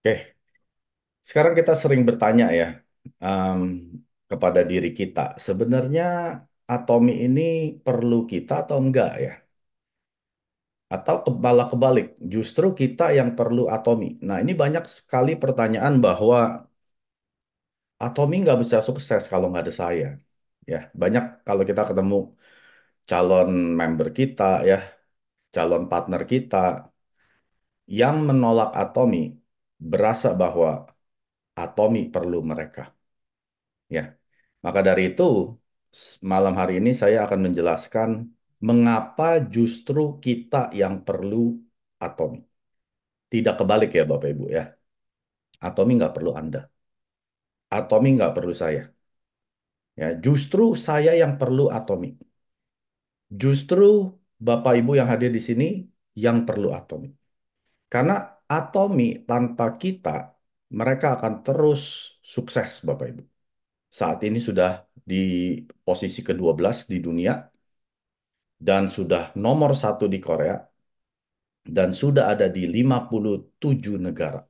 Oke, sekarang kita sering bertanya ya um, kepada diri kita, sebenarnya Atomi ini perlu kita atau enggak ya? Atau kebalak kebalik, justru kita yang perlu Atomi. Nah, ini banyak sekali pertanyaan bahwa Atomi nggak bisa sukses kalau nggak ada saya. Ya, banyak kalau kita ketemu calon member kita ya, calon partner kita yang menolak Atomi berasa bahwa Atomi perlu mereka. Ya. Maka dari itu, malam hari ini saya akan menjelaskan mengapa justru kita yang perlu Atomi. Tidak kebalik ya Bapak Ibu ya. Atomi nggak perlu Anda. Atomi nggak perlu saya. Ya, justru saya yang perlu Atomi. Justru Bapak Ibu yang hadir di sini yang perlu Atomi. Karena Atomi tanpa kita, mereka akan terus sukses Bapak Ibu. Saat ini sudah di posisi ke-12 di dunia dan sudah nomor satu di Korea dan sudah ada di 57 negara.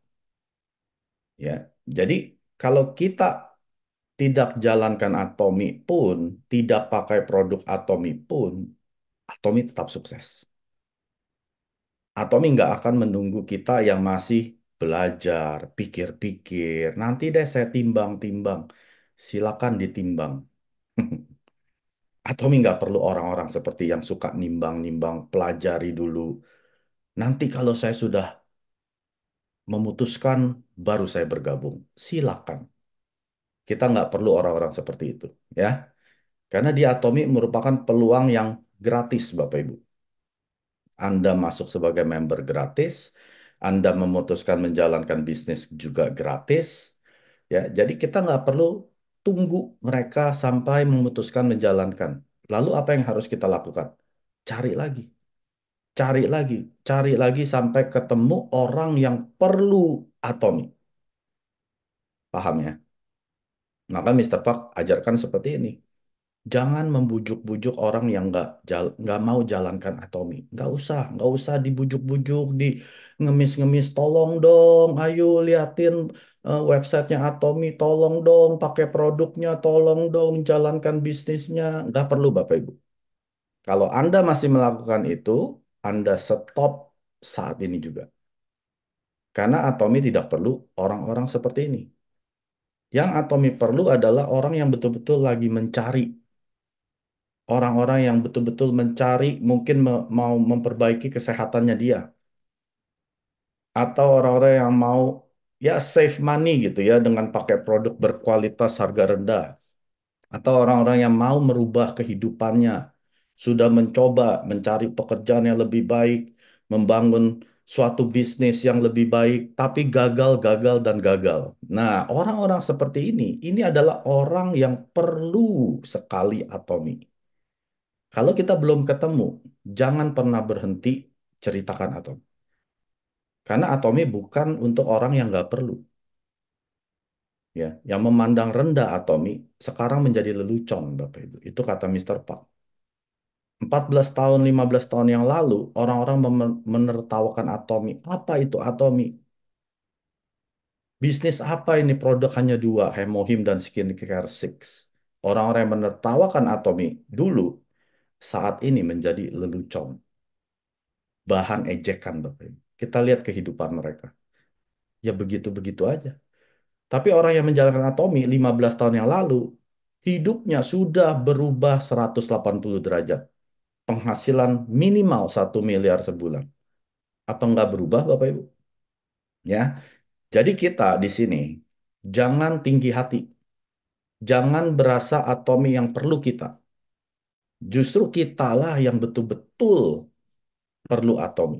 Ya, jadi kalau kita tidak jalankan atomi pun, tidak pakai produk atomi pun, atomi tetap sukses. Atomi nggak akan menunggu kita yang masih belajar, pikir-pikir. Nanti deh saya timbang-timbang. Silakan ditimbang. Atomi nggak perlu orang-orang seperti yang suka nimbang-nimbang, pelajari dulu. Nanti kalau saya sudah memutuskan, baru saya bergabung. Silakan. Kita nggak perlu orang-orang seperti itu. ya. Karena di Atomi merupakan peluang yang gratis, Bapak Ibu. Anda masuk sebagai member gratis, Anda memutuskan menjalankan bisnis juga gratis. Ya, jadi kita nggak perlu tunggu mereka sampai memutuskan menjalankan. Lalu apa yang harus kita lakukan? Cari lagi. Cari lagi, cari lagi sampai ketemu orang yang perlu Atomi. Paham ya? Maka Mr. Park ajarkan seperti ini. Jangan membujuk-bujuk orang yang nggak nggak mau jalankan atomi. Nggak usah, nggak usah dibujuk-bujuk, di ngemis-ngemis. Tolong dong, ayo liatin uh, websitenya atomi. Tolong dong, pakai produknya. Tolong dong, jalankan bisnisnya. Nggak perlu, Bapak Ibu. Kalau Anda masih melakukan itu, Anda stop saat ini juga. Karena atomi tidak perlu orang-orang seperti ini. Yang Atomi perlu adalah orang yang betul-betul lagi mencari orang-orang yang betul-betul mencari mungkin me mau memperbaiki kesehatannya dia atau orang-orang yang mau ya save money gitu ya dengan pakai produk berkualitas harga rendah atau orang-orang yang mau merubah kehidupannya sudah mencoba mencari pekerjaan yang lebih baik membangun suatu bisnis yang lebih baik tapi gagal gagal dan gagal nah orang-orang seperti ini ini adalah orang yang perlu sekali atomi kalau kita belum ketemu, jangan pernah berhenti ceritakan atom. Karena atomi bukan untuk orang yang nggak perlu. Ya, yang memandang rendah atomi sekarang menjadi lelucon, Bapak Ibu. Itu kata Mr. Park. 14 tahun, 15 tahun yang lalu, orang-orang menertawakan atomi. Apa itu atomi? Bisnis apa ini? Produk hanya dua, Hemohim dan Skincare Six. Orang-orang yang menertawakan atomi dulu saat ini menjadi lelucon. Bahan ejekan Bapak Ibu. Kita lihat kehidupan mereka. Ya begitu-begitu aja. Tapi orang yang menjalankan atomi 15 tahun yang lalu, hidupnya sudah berubah 180 derajat. Penghasilan minimal satu miliar sebulan. Apa nggak berubah Bapak Ibu? Ya. Jadi kita di sini jangan tinggi hati. Jangan berasa atomi yang perlu kita justru kitalah yang betul-betul perlu atomi.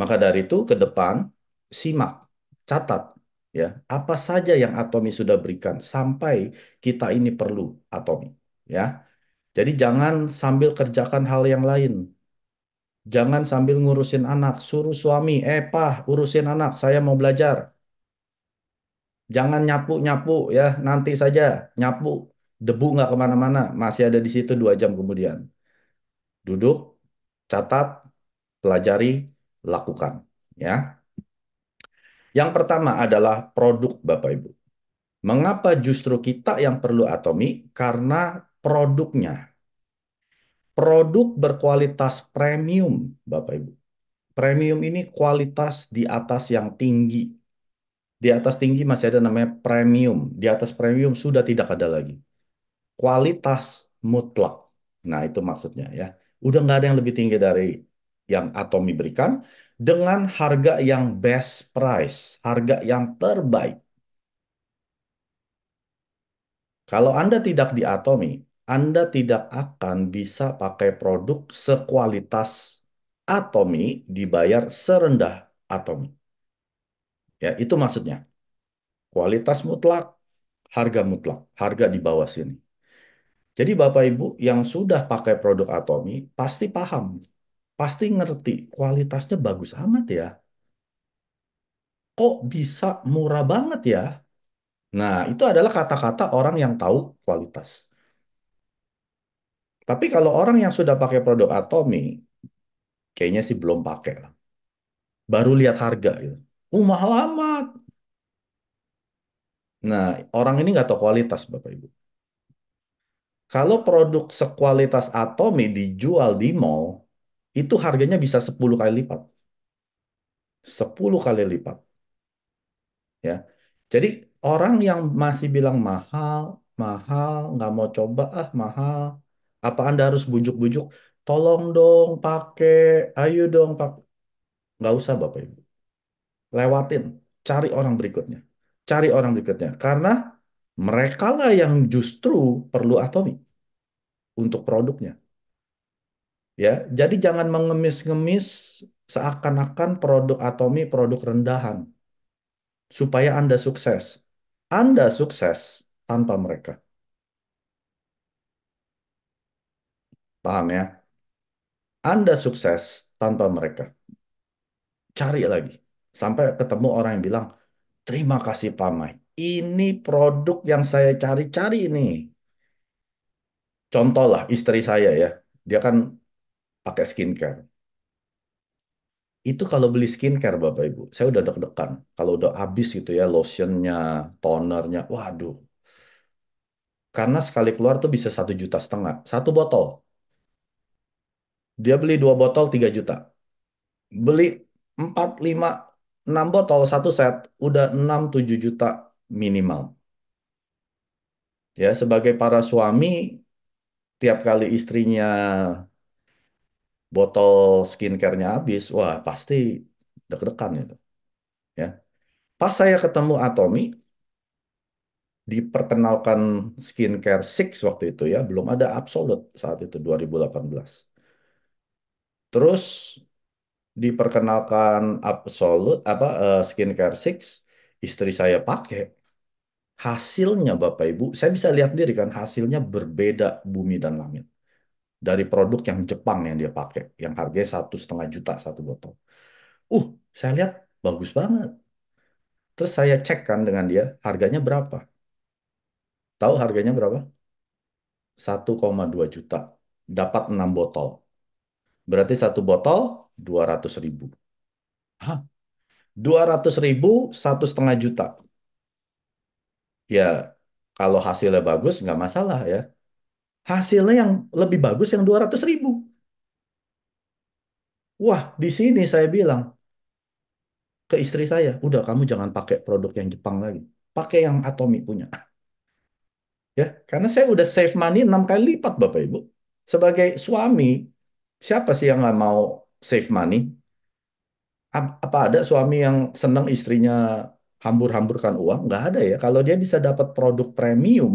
Maka dari itu ke depan simak, catat ya, apa saja yang atomi sudah berikan sampai kita ini perlu atomi. ya. Jadi jangan sambil kerjakan hal yang lain. Jangan sambil ngurusin anak, suruh suami, eh pah, urusin anak, saya mau belajar. Jangan nyapu-nyapu ya, nanti saja nyapu debu nggak kemana-mana, masih ada di situ dua jam kemudian. Duduk, catat, pelajari, lakukan. Ya. Yang pertama adalah produk Bapak Ibu. Mengapa justru kita yang perlu atomi? Karena produknya. Produk berkualitas premium, Bapak Ibu. Premium ini kualitas di atas yang tinggi. Di atas tinggi masih ada namanya premium. Di atas premium sudah tidak ada lagi kualitas mutlak. Nah, itu maksudnya ya. Udah nggak ada yang lebih tinggi dari yang Atomi berikan dengan harga yang best price, harga yang terbaik. Kalau Anda tidak di Atomi, Anda tidak akan bisa pakai produk sekualitas Atomi dibayar serendah Atomi. Ya, itu maksudnya. Kualitas mutlak, harga mutlak, harga di bawah sini. Jadi Bapak Ibu yang sudah pakai produk Atomi pasti paham, pasti ngerti kualitasnya bagus amat ya. Kok bisa murah banget ya? Nah, itu adalah kata-kata orang yang tahu kualitas. Tapi kalau orang yang sudah pakai produk Atomi, kayaknya sih belum pakai lah. Baru lihat harga ya. Uh, mahal amat. Nah, orang ini nggak tahu kualitas, Bapak Ibu. Kalau produk sekualitas Atome dijual di mall, itu harganya bisa 10 kali lipat. 10 kali lipat. Ya. Jadi orang yang masih bilang mahal, mahal, nggak mau coba ah mahal. Apa Anda harus bujuk-bujuk? Tolong dong pakai, ayo dong pak. Nggak usah Bapak Ibu. Lewatin, cari orang berikutnya. Cari orang berikutnya. Karena mereka lah yang justru perlu atomi untuk produknya. Ya, jadi jangan mengemis-ngemis seakan-akan produk atomi produk rendahan supaya Anda sukses. Anda sukses tanpa mereka. Paham ya? Anda sukses tanpa mereka. Cari lagi sampai ketemu orang yang bilang, "Terima kasih Pak Mike." ini produk yang saya cari-cari ini. Contoh lah istri saya ya, dia kan pakai skincare. Itu kalau beli skincare Bapak Ibu, saya udah deg-degan. Kalau udah habis gitu ya lotionnya, tonernya, waduh. Karena sekali keluar tuh bisa satu juta setengah, satu botol. Dia beli dua botol 3 juta. Beli 4, 5, 6 botol satu set udah 6 7 juta minimal. Ya, sebagai para suami, tiap kali istrinya botol skincare-nya habis, wah pasti deg-degan itu. Ya. Pas saya ketemu Atomi, diperkenalkan skincare Six waktu itu ya, belum ada Absolute saat itu 2018. Terus diperkenalkan Absolute apa uh, skincare Six, istri saya pakai hasilnya Bapak Ibu, saya bisa lihat sendiri kan hasilnya berbeda bumi dan langit dari produk yang Jepang yang dia pakai, yang harganya satu setengah juta satu botol. Uh, saya lihat bagus banget. Terus saya cek kan dengan dia, harganya berapa? Tahu harganya berapa? 1,2 juta. Dapat 6 botol. Berarti satu botol 200 ribu. Hah? 200 ribu, satu setengah juta ya kalau hasilnya bagus nggak masalah ya. Hasilnya yang lebih bagus yang 200 ribu. Wah, di sini saya bilang ke istri saya, udah kamu jangan pakai produk yang Jepang lagi. Pakai yang Atomi punya. Ya, karena saya udah save money 6 kali lipat Bapak Ibu. Sebagai suami, siapa sih yang nggak mau save money? Apa ada suami yang senang istrinya hambur-hamburkan uang, nggak ada ya. Kalau dia bisa dapat produk premium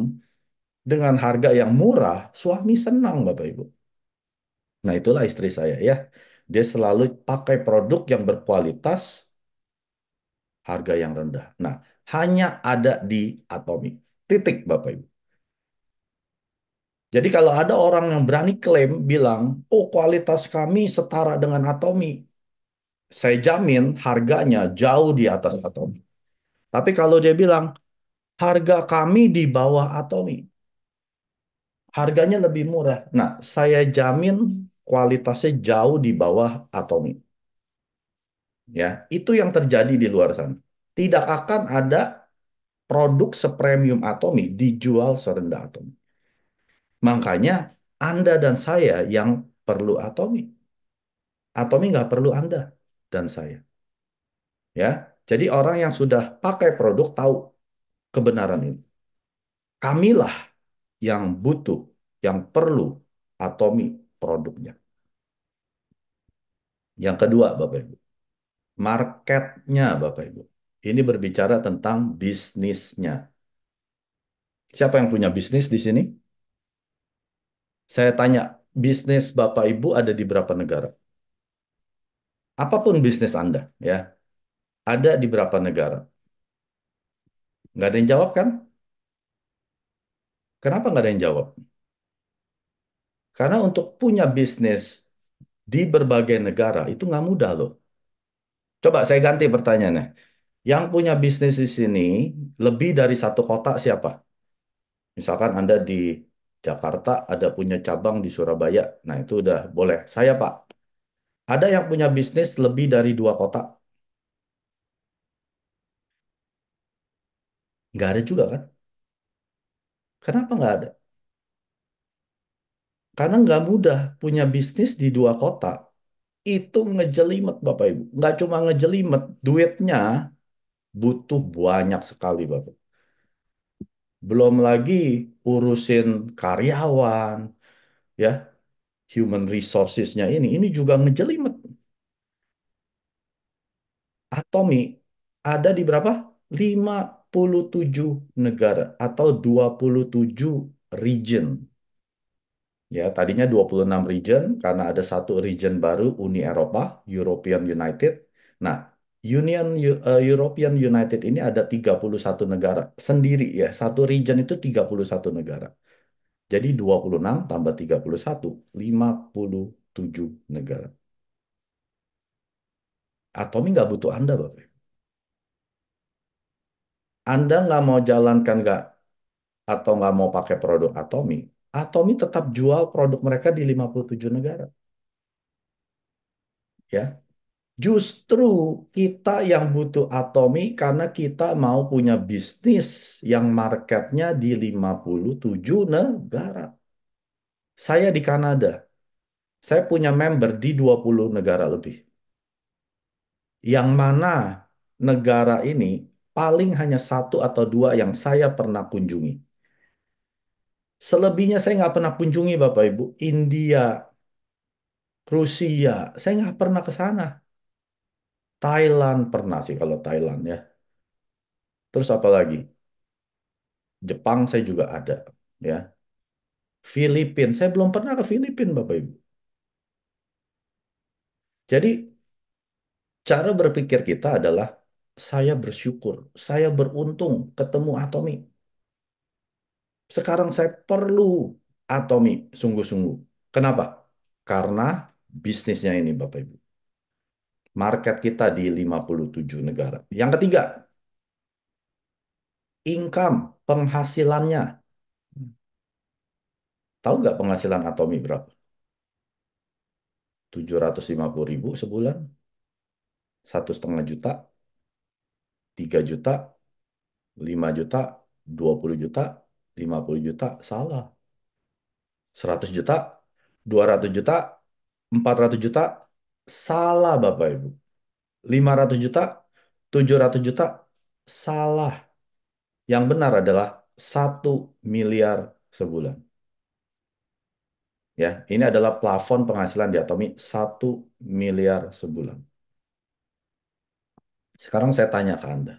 dengan harga yang murah, suami senang Bapak Ibu. Nah itulah istri saya ya. Dia selalu pakai produk yang berkualitas, harga yang rendah. Nah hanya ada di Atomic. Titik Bapak Ibu. Jadi kalau ada orang yang berani klaim bilang, oh kualitas kami setara dengan Atomi, saya jamin harganya jauh di atas Atomi. Tapi kalau dia bilang, harga kami di bawah Atomi, harganya lebih murah. Nah, saya jamin kualitasnya jauh di bawah Atomi. Ya, itu yang terjadi di luar sana. Tidak akan ada produk sepremium Atomi dijual serendah Atomi. Makanya Anda dan saya yang perlu Atomi. Atomi nggak perlu Anda dan saya. Ya, jadi orang yang sudah pakai produk tahu kebenaran ini. Kamilah yang butuh, yang perlu atomi produknya. Yang kedua, Bapak Ibu. Marketnya, Bapak Ibu. Ini berbicara tentang bisnisnya. Siapa yang punya bisnis di sini? Saya tanya, bisnis Bapak Ibu ada di berapa negara? Apapun bisnis Anda, ya ada di berapa negara? Nggak ada yang jawab kan? Kenapa nggak ada yang jawab? Karena untuk punya bisnis di berbagai negara itu nggak mudah loh. Coba saya ganti pertanyaannya. Yang punya bisnis di sini lebih dari satu kota siapa? Misalkan Anda di Jakarta ada punya cabang di Surabaya. Nah, itu udah boleh. Saya, Pak. Ada yang punya bisnis lebih dari dua kota? Nggak ada juga kan? Kenapa nggak ada? Karena nggak mudah punya bisnis di dua kota. Itu ngejelimet Bapak Ibu. Nggak cuma ngejelimet, duitnya butuh banyak sekali Bapak. Belum lagi urusin karyawan, ya human resourcesnya ini. Ini juga ngejelimet. Atomi ada di berapa? 5 47 negara atau 27 region. Ya, tadinya 26 region karena ada satu region baru Uni Eropa, European United. Nah, Union uh, European United ini ada 31 negara sendiri ya. Satu region itu 31 negara. Jadi 26 tambah 31 57 negara. Atomi nggak butuh Anda, Bapak. Anda nggak mau jalankan nggak atau nggak mau pakai produk Atomi, Atomi tetap jual produk mereka di 57 negara. Ya. Justru kita yang butuh Atomi karena kita mau punya bisnis yang marketnya di 57 negara. Saya di Kanada. Saya punya member di 20 negara lebih. Yang mana negara ini paling hanya satu atau dua yang saya pernah kunjungi. Selebihnya saya nggak pernah kunjungi Bapak Ibu. India, Rusia, saya nggak pernah ke sana. Thailand pernah sih kalau Thailand ya. Terus apa lagi? Jepang saya juga ada ya. Filipina, saya belum pernah ke Filipina Bapak Ibu. Jadi cara berpikir kita adalah saya bersyukur, saya beruntung ketemu Atomi. Sekarang saya perlu Atomi sungguh-sungguh. Kenapa? Karena bisnisnya ini Bapak Ibu. Market kita di 57 negara. Yang ketiga, income penghasilannya. Tahu nggak penghasilan Atomi berapa? 750 ribu sebulan, satu setengah juta 3 juta, 5 juta, 20 juta, 50 juta, salah. 100 juta, 200 juta, 400 juta, salah Bapak Ibu. 500 juta, 700 juta, salah. Yang benar adalah 1 miliar sebulan. Ya, ini adalah plafon penghasilan di Atomi 1 miliar sebulan. Sekarang saya tanya ke Anda.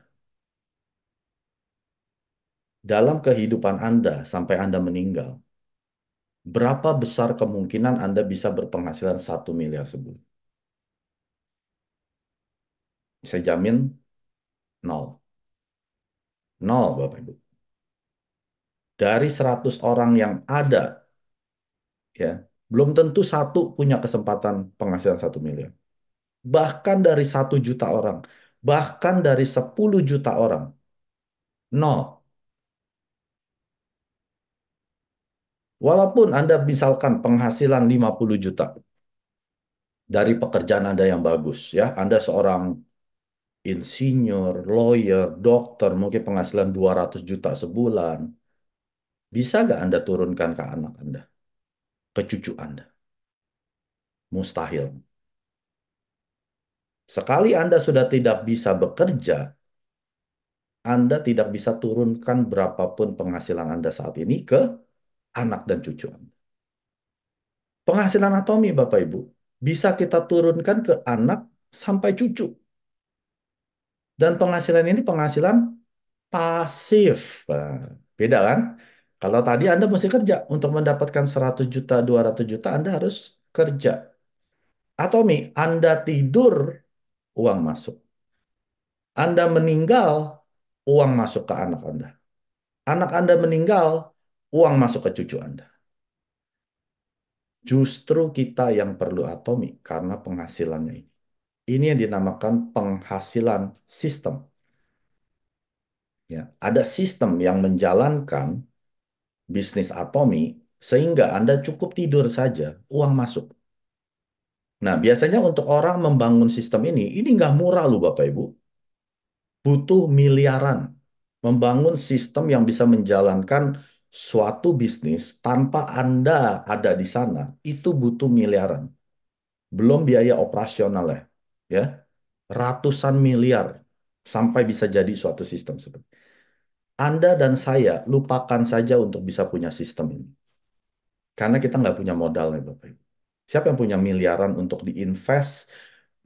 Dalam kehidupan Anda sampai Anda meninggal, berapa besar kemungkinan Anda bisa berpenghasilan satu miliar sebulan? Saya jamin nol. Nol, Bapak Ibu. Dari 100 orang yang ada, ya belum tentu satu punya kesempatan penghasilan satu miliar. Bahkan dari satu juta orang, bahkan dari 10 juta orang. Nol. Walaupun Anda misalkan penghasilan 50 juta dari pekerjaan Anda yang bagus ya, Anda seorang insinyur, lawyer, dokter, mungkin penghasilan 200 juta sebulan. Bisa gak Anda turunkan ke anak Anda? Ke cucu Anda? Mustahil. Sekali Anda sudah tidak bisa bekerja, Anda tidak bisa turunkan berapapun penghasilan Anda saat ini ke anak dan cucu Anda. Penghasilan atomi, Bapak Ibu, bisa kita turunkan ke anak sampai cucu. Dan penghasilan ini penghasilan pasif. Nah, beda kan? Kalau tadi Anda mesti kerja. Untuk mendapatkan 100 juta, 200 juta, Anda harus kerja. Atomi, Anda tidur uang masuk. Anda meninggal, uang masuk ke anak Anda. Anak Anda meninggal, uang masuk ke cucu Anda. Justru kita yang perlu atomi karena penghasilannya ini. Ini yang dinamakan penghasilan sistem. Ya, ada sistem yang menjalankan bisnis atomi sehingga Anda cukup tidur saja, uang masuk. Nah, biasanya untuk orang membangun sistem ini, ini nggak murah loh Bapak Ibu. Butuh miliaran membangun sistem yang bisa menjalankan suatu bisnis tanpa Anda ada di sana, itu butuh miliaran. Belum biaya operasional ya, ya ratusan miliar sampai bisa jadi suatu sistem seperti Anda dan saya lupakan saja untuk bisa punya sistem ini. Karena kita nggak punya modalnya Bapak Ibu. Siapa yang punya miliaran untuk diinvest,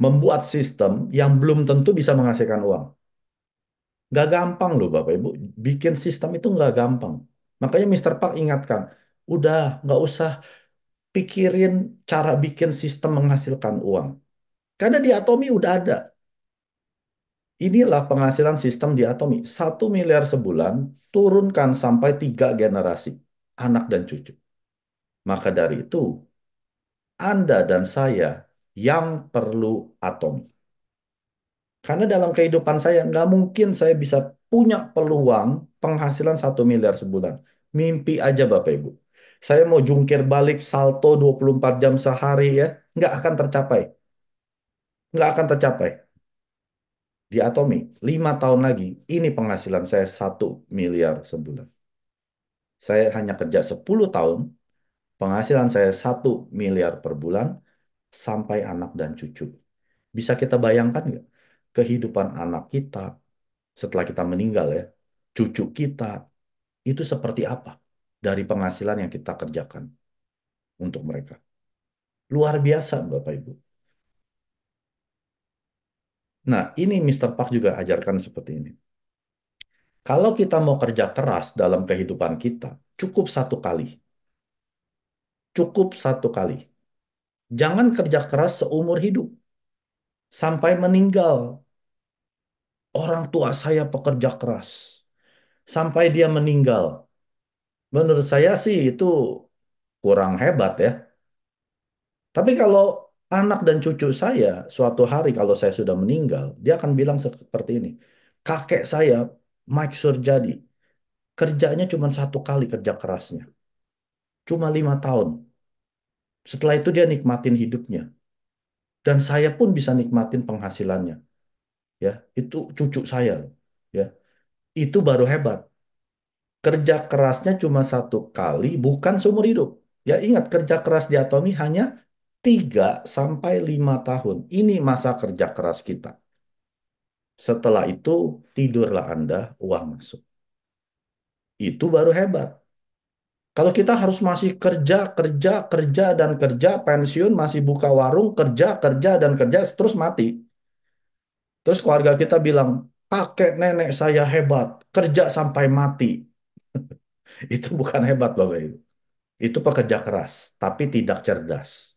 membuat sistem yang belum tentu bisa menghasilkan uang? Nggak gampang loh Bapak Ibu, bikin sistem itu nggak gampang. Makanya Mr. Park ingatkan, udah nggak usah pikirin cara bikin sistem menghasilkan uang. Karena di Atomi udah ada. Inilah penghasilan sistem di Atomi. Satu miliar sebulan, turunkan sampai tiga generasi, anak dan cucu. Maka dari itu, anda dan saya yang perlu atom. Karena dalam kehidupan saya nggak mungkin saya bisa punya peluang penghasilan 1 miliar sebulan. Mimpi aja Bapak Ibu. Saya mau jungkir balik salto 24 jam sehari ya, nggak akan tercapai. Nggak akan tercapai. Di Atomi, 5 tahun lagi, ini penghasilan saya 1 miliar sebulan. Saya hanya kerja 10 tahun, penghasilan saya 1 miliar per bulan sampai anak dan cucu. Bisa kita bayangkan nggak kehidupan anak kita setelah kita meninggal ya, cucu kita itu seperti apa dari penghasilan yang kita kerjakan untuk mereka. Luar biasa Bapak Ibu. Nah ini Mr. Pak juga ajarkan seperti ini. Kalau kita mau kerja keras dalam kehidupan kita, cukup satu kali cukup satu kali. Jangan kerja keras seumur hidup. Sampai meninggal. Orang tua saya pekerja keras. Sampai dia meninggal. Menurut saya sih itu kurang hebat ya. Tapi kalau anak dan cucu saya suatu hari kalau saya sudah meninggal, dia akan bilang seperti ini. Kakek saya, Mike Surjadi, kerjanya cuma satu kali kerja kerasnya Cuma lima tahun. Setelah itu dia nikmatin hidupnya. Dan saya pun bisa nikmatin penghasilannya. Ya, itu cucu saya. Ya, itu baru hebat. Kerja kerasnya cuma satu kali, bukan seumur hidup. Ya ingat, kerja keras di Atomi hanya 3 sampai 5 tahun. Ini masa kerja keras kita. Setelah itu, tidurlah Anda, uang masuk. Itu baru hebat. Kalau kita harus masih kerja, kerja, kerja, dan kerja, pensiun, masih buka warung, kerja, kerja, dan kerja, terus mati. Terus keluarga kita bilang, pakai nenek saya hebat, kerja sampai mati. itu bukan hebat Bapak Ibu. Itu pekerja keras, tapi tidak cerdas.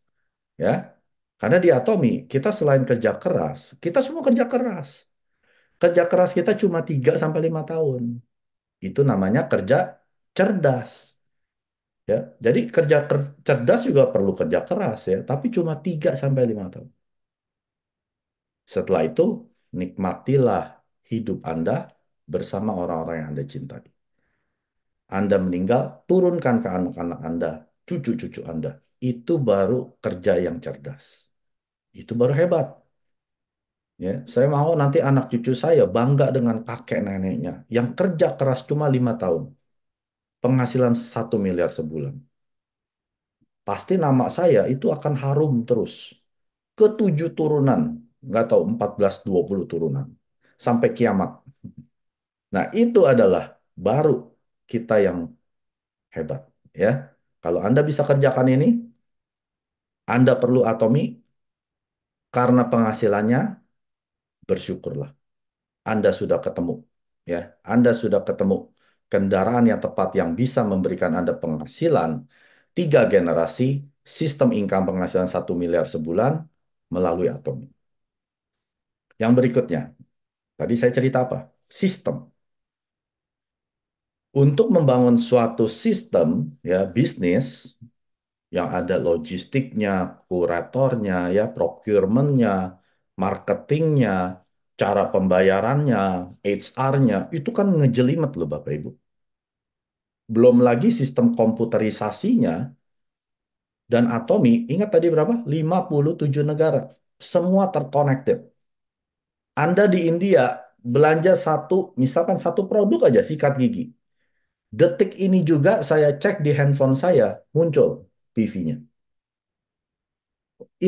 Ya, Karena di Atomi, kita selain kerja keras, kita semua kerja keras. Kerja keras kita cuma 3-5 tahun. Itu namanya kerja cerdas Ya, jadi kerja cerdas juga perlu kerja keras ya, tapi cuma 3 sampai 5 tahun. Setelah itu nikmatilah hidup Anda bersama orang-orang yang Anda cintai. Anda meninggal, turunkan ke anak-anak Anda, cucu-cucu Anda. Itu baru kerja yang cerdas. Itu baru hebat. Ya, saya mau nanti anak cucu saya bangga dengan kakek neneknya yang kerja keras cuma lima tahun penghasilan satu miliar sebulan. Pasti nama saya itu akan harum terus. Ke tujuh turunan, nggak tahu 14, 20 turunan. Sampai kiamat. Nah itu adalah baru kita yang hebat. ya. Kalau Anda bisa kerjakan ini, Anda perlu atomi, karena penghasilannya bersyukurlah. Anda sudah ketemu, ya. Anda sudah ketemu kendaraan yang tepat yang bisa memberikan Anda penghasilan, tiga generasi, sistem income penghasilan satu miliar sebulan melalui Atomi. Yang berikutnya, tadi saya cerita apa? Sistem. Untuk membangun suatu sistem ya bisnis yang ada logistiknya, kuratornya, ya procurementnya, marketingnya, cara pembayarannya, HR-nya, itu kan ngejelimet loh Bapak Ibu. Belum lagi sistem komputerisasinya, dan Atomi, ingat tadi berapa? 57 negara. Semua terconnected. Anda di India belanja satu, misalkan satu produk aja sikat gigi. Detik ini juga saya cek di handphone saya, muncul PV-nya.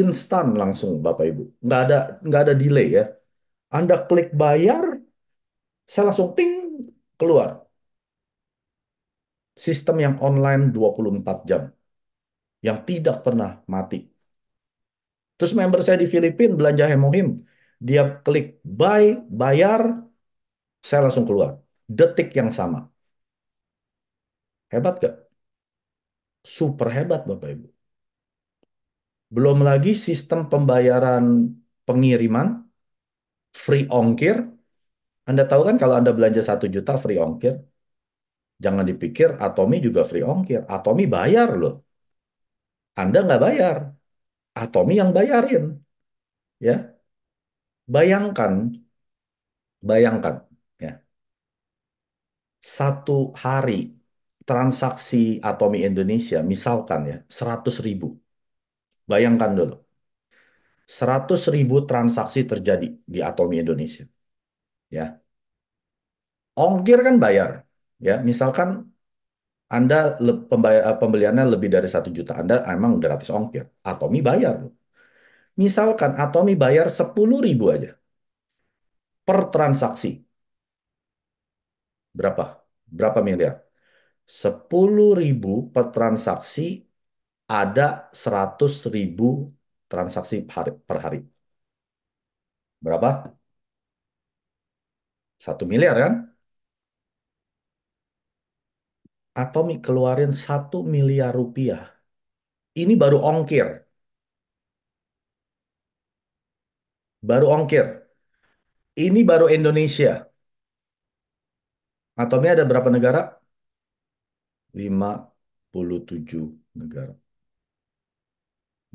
Instan langsung Bapak Ibu. Nggak ada, nggak ada delay ya anda klik bayar, saya langsung ting keluar. Sistem yang online 24 jam. Yang tidak pernah mati. Terus member saya di Filipina belanja hemohim. Dia klik buy, bayar, saya langsung keluar. Detik yang sama. Hebat gak? Super hebat Bapak Ibu. Belum lagi sistem pembayaran pengiriman, free ongkir. Anda tahu kan kalau Anda belanja satu juta free ongkir. Jangan dipikir Atomi juga free ongkir. Atomi bayar loh. Anda nggak bayar. Atomi yang bayarin. Ya. Bayangkan, bayangkan ya. Satu hari transaksi Atomi Indonesia misalkan ya 100 ribu. Bayangkan dulu. Seratus ribu transaksi terjadi di Atomi Indonesia. Ya. Ongkir kan bayar. Ya, misalkan Anda eh, pembeliannya lebih dari satu juta, Anda emang gratis ongkir. Atomi bayar. Misalkan Atomi bayar sepuluh ribu aja per transaksi. Berapa? Berapa miliar? Sepuluh ribu per transaksi ada seratus ribu transaksi per hari. Berapa? Satu miliar kan? Atomic keluarin satu miliar rupiah. Ini baru ongkir. Baru ongkir. Ini baru Indonesia. Atomnya ada berapa negara? 57 negara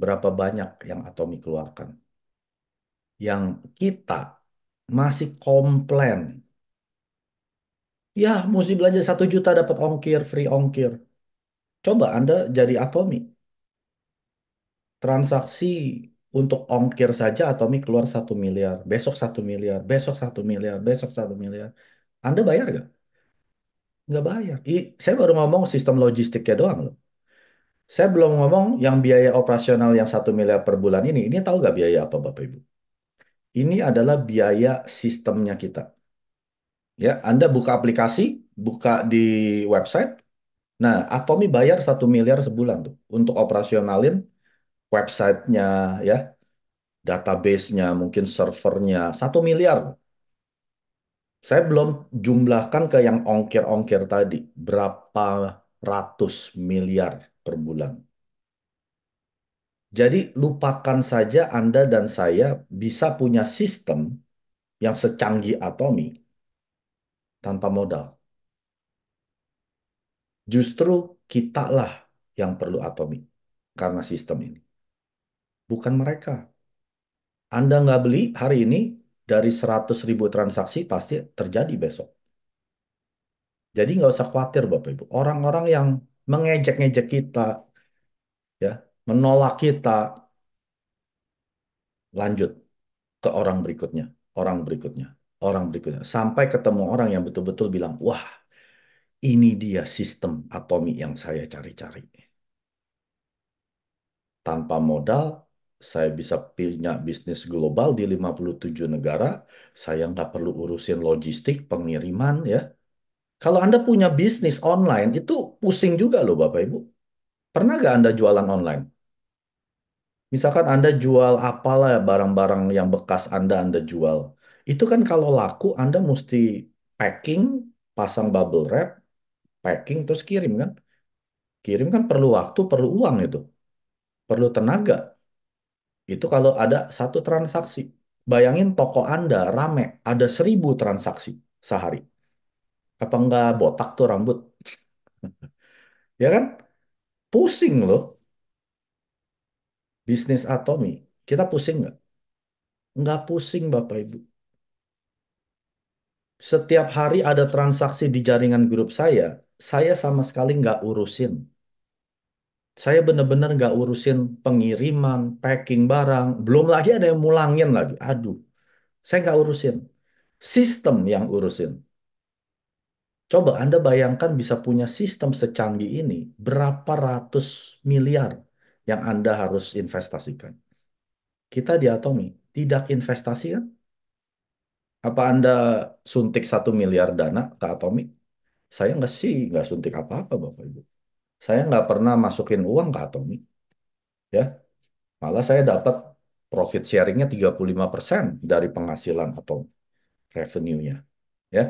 berapa banyak yang Atomi keluarkan. Yang kita masih komplain. Ya, mesti belanja satu juta dapat ongkir, free ongkir. Coba Anda jadi Atomi. Transaksi untuk ongkir saja Atomi keluar satu miliar, besok satu miliar, besok satu miliar, besok satu miliar. Anda bayar nggak? Nggak bayar. I, saya baru ngomong sistem logistiknya doang loh. Saya belum ngomong yang biaya operasional yang satu miliar per bulan ini. Ini tahu nggak biaya apa Bapak Ibu? Ini adalah biaya sistemnya kita. Ya, Anda buka aplikasi, buka di website. Nah, Atomi bayar satu miliar sebulan tuh untuk operasionalin websitenya, ya, database-nya, mungkin servernya, satu miliar. Saya belum jumlahkan ke yang ongkir-ongkir tadi, berapa ratus miliar per bulan. Jadi lupakan saja Anda dan saya bisa punya sistem yang secanggih atomi tanpa modal. Justru kitalah yang perlu atomi karena sistem ini. Bukan mereka. Anda nggak beli hari ini, dari 100 ribu transaksi pasti terjadi besok. Jadi nggak usah khawatir Bapak Ibu. Orang-orang yang mengejek-ngejek kita, ya, menolak kita, lanjut ke orang berikutnya, orang berikutnya, orang berikutnya, sampai ketemu orang yang betul-betul bilang, wah, ini dia sistem atomi yang saya cari-cari. Tanpa modal, saya bisa punya bisnis global di 57 negara, saya nggak perlu urusin logistik, pengiriman, ya, kalau Anda punya bisnis online, itu pusing juga loh Bapak Ibu. Pernah nggak Anda jualan online? Misalkan Anda jual apalah barang-barang yang bekas Anda, Anda jual. Itu kan kalau laku Anda mesti packing, pasang bubble wrap, packing, terus kirim kan. Kirim kan perlu waktu, perlu uang itu. Perlu tenaga. Itu kalau ada satu transaksi. Bayangin toko Anda rame, ada seribu transaksi sehari apa enggak botak tuh rambut ya kan pusing loh bisnis atomi kita pusing nggak nggak pusing bapak ibu setiap hari ada transaksi di jaringan grup saya saya sama sekali nggak urusin saya benar-benar nggak urusin pengiriman, packing barang, belum lagi ada yang mulangin lagi. Aduh, saya nggak urusin. Sistem yang urusin. Coba Anda bayangkan bisa punya sistem secanggih ini, berapa ratus miliar yang Anda harus investasikan. Kita di Atomi tidak investasi kan? Apa Anda suntik satu miliar dana ke Atomi? Saya nggak sih, nggak suntik apa-apa Bapak Ibu. Saya nggak pernah masukin uang ke Atomi. Ya, malah saya dapat profit sharingnya 35% dari penghasilan atau revenue-nya. Ya,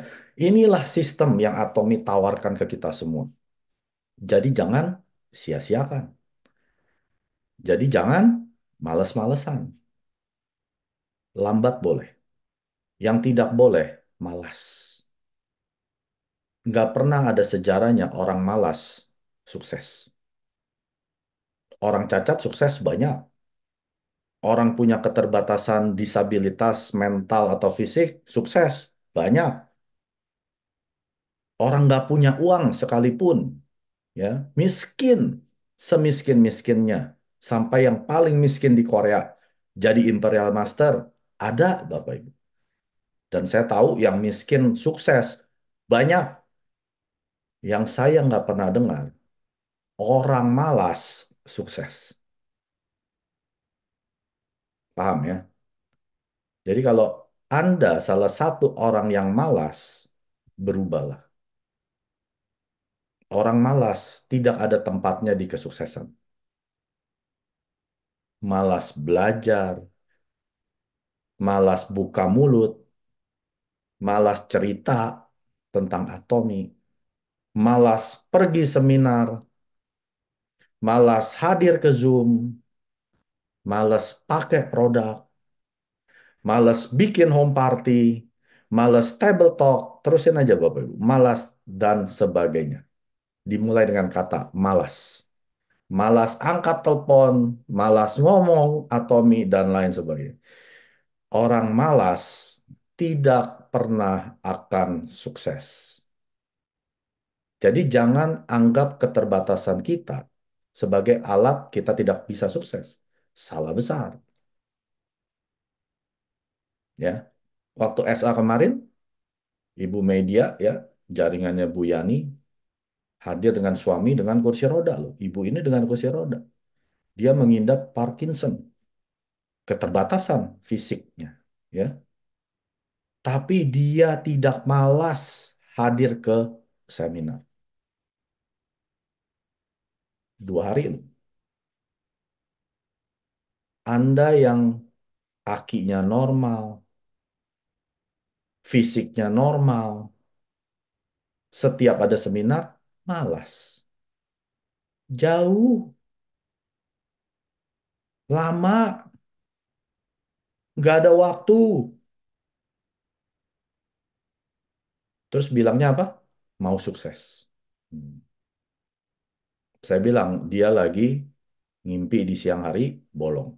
inilah sistem yang Atomi tawarkan ke kita semua. Jadi jangan sia-siakan. Jadi jangan males-malesan. Lambat boleh. Yang tidak boleh, malas. Nggak pernah ada sejarahnya orang malas sukses. Orang cacat sukses banyak. Orang punya keterbatasan disabilitas mental atau fisik sukses banyak orang nggak punya uang sekalipun, ya miskin, semiskin-miskinnya, sampai yang paling miskin di Korea, jadi imperial master, ada Bapak Ibu. Dan saya tahu yang miskin sukses, banyak. Yang saya nggak pernah dengar, orang malas sukses. Paham ya? Jadi kalau Anda salah satu orang yang malas, berubahlah. Orang malas tidak ada tempatnya di kesuksesan. Malas belajar, malas buka mulut, malas cerita tentang atomi, malas pergi seminar, malas hadir ke Zoom, malas pakai produk, malas bikin home party, malas table talk, terusin aja Bapak Ibu, malas dan sebagainya dimulai dengan kata malas. Malas angkat telepon, malas ngomong, atomi, dan lain sebagainya. Orang malas tidak pernah akan sukses. Jadi jangan anggap keterbatasan kita sebagai alat kita tidak bisa sukses. Salah besar. Ya. Waktu SA kemarin, Ibu Media ya, jaringannya Bu Yani hadir dengan suami dengan kursi roda loh. Ibu ini dengan kursi roda. Dia mengidap Parkinson, keterbatasan fisiknya, ya. Tapi dia tidak malas hadir ke seminar. Dua hari ini, Anda yang akinya normal, fisiknya normal, setiap ada seminar malas, jauh, lama, nggak ada waktu. Terus bilangnya apa? Mau sukses. Hmm. Saya bilang, dia lagi ngimpi di siang hari, bolong.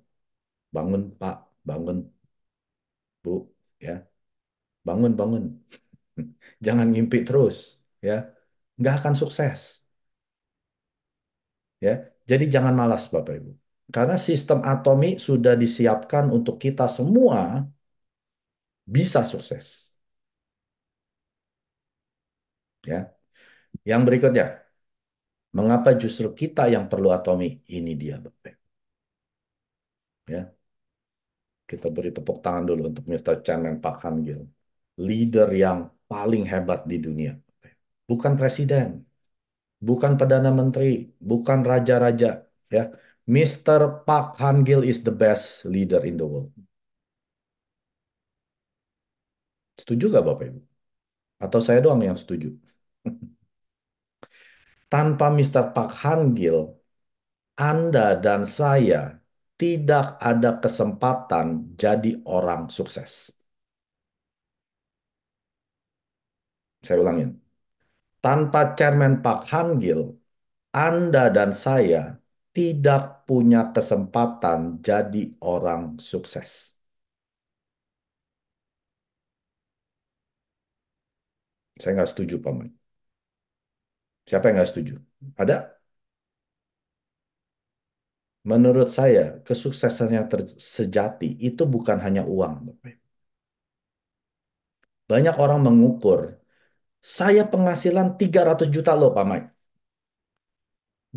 Bangun, Pak. Bangun. Bu, ya. Bangun, bangun. Jangan ngimpi terus, ya nggak akan sukses. Ya, jadi jangan malas Bapak Ibu. Karena sistem atomi sudah disiapkan untuk kita semua bisa sukses. Ya. Yang berikutnya, mengapa justru kita yang perlu atomi? Ini dia Bapak Ibu. Ya. Kita beri tepuk tangan dulu untuk Mr. Chairman Pak Hangil. Leader yang paling hebat di dunia bukan presiden, bukan perdana menteri, bukan raja-raja, ya. Mr. Park Han Gil is the best leader in the world. Setuju gak Bapak Ibu? Atau saya doang yang setuju? Tanpa Mr. Park Han Gil, Anda dan saya tidak ada kesempatan jadi orang sukses. Saya ulangin tanpa Chairman Pak Hangil, Anda dan saya tidak punya kesempatan jadi orang sukses. Saya nggak setuju, Pak Man. Siapa yang nggak setuju? Ada? Menurut saya, kesuksesan yang sejati itu bukan hanya uang. Banyak orang mengukur saya penghasilan 300 juta loh Pak Mike.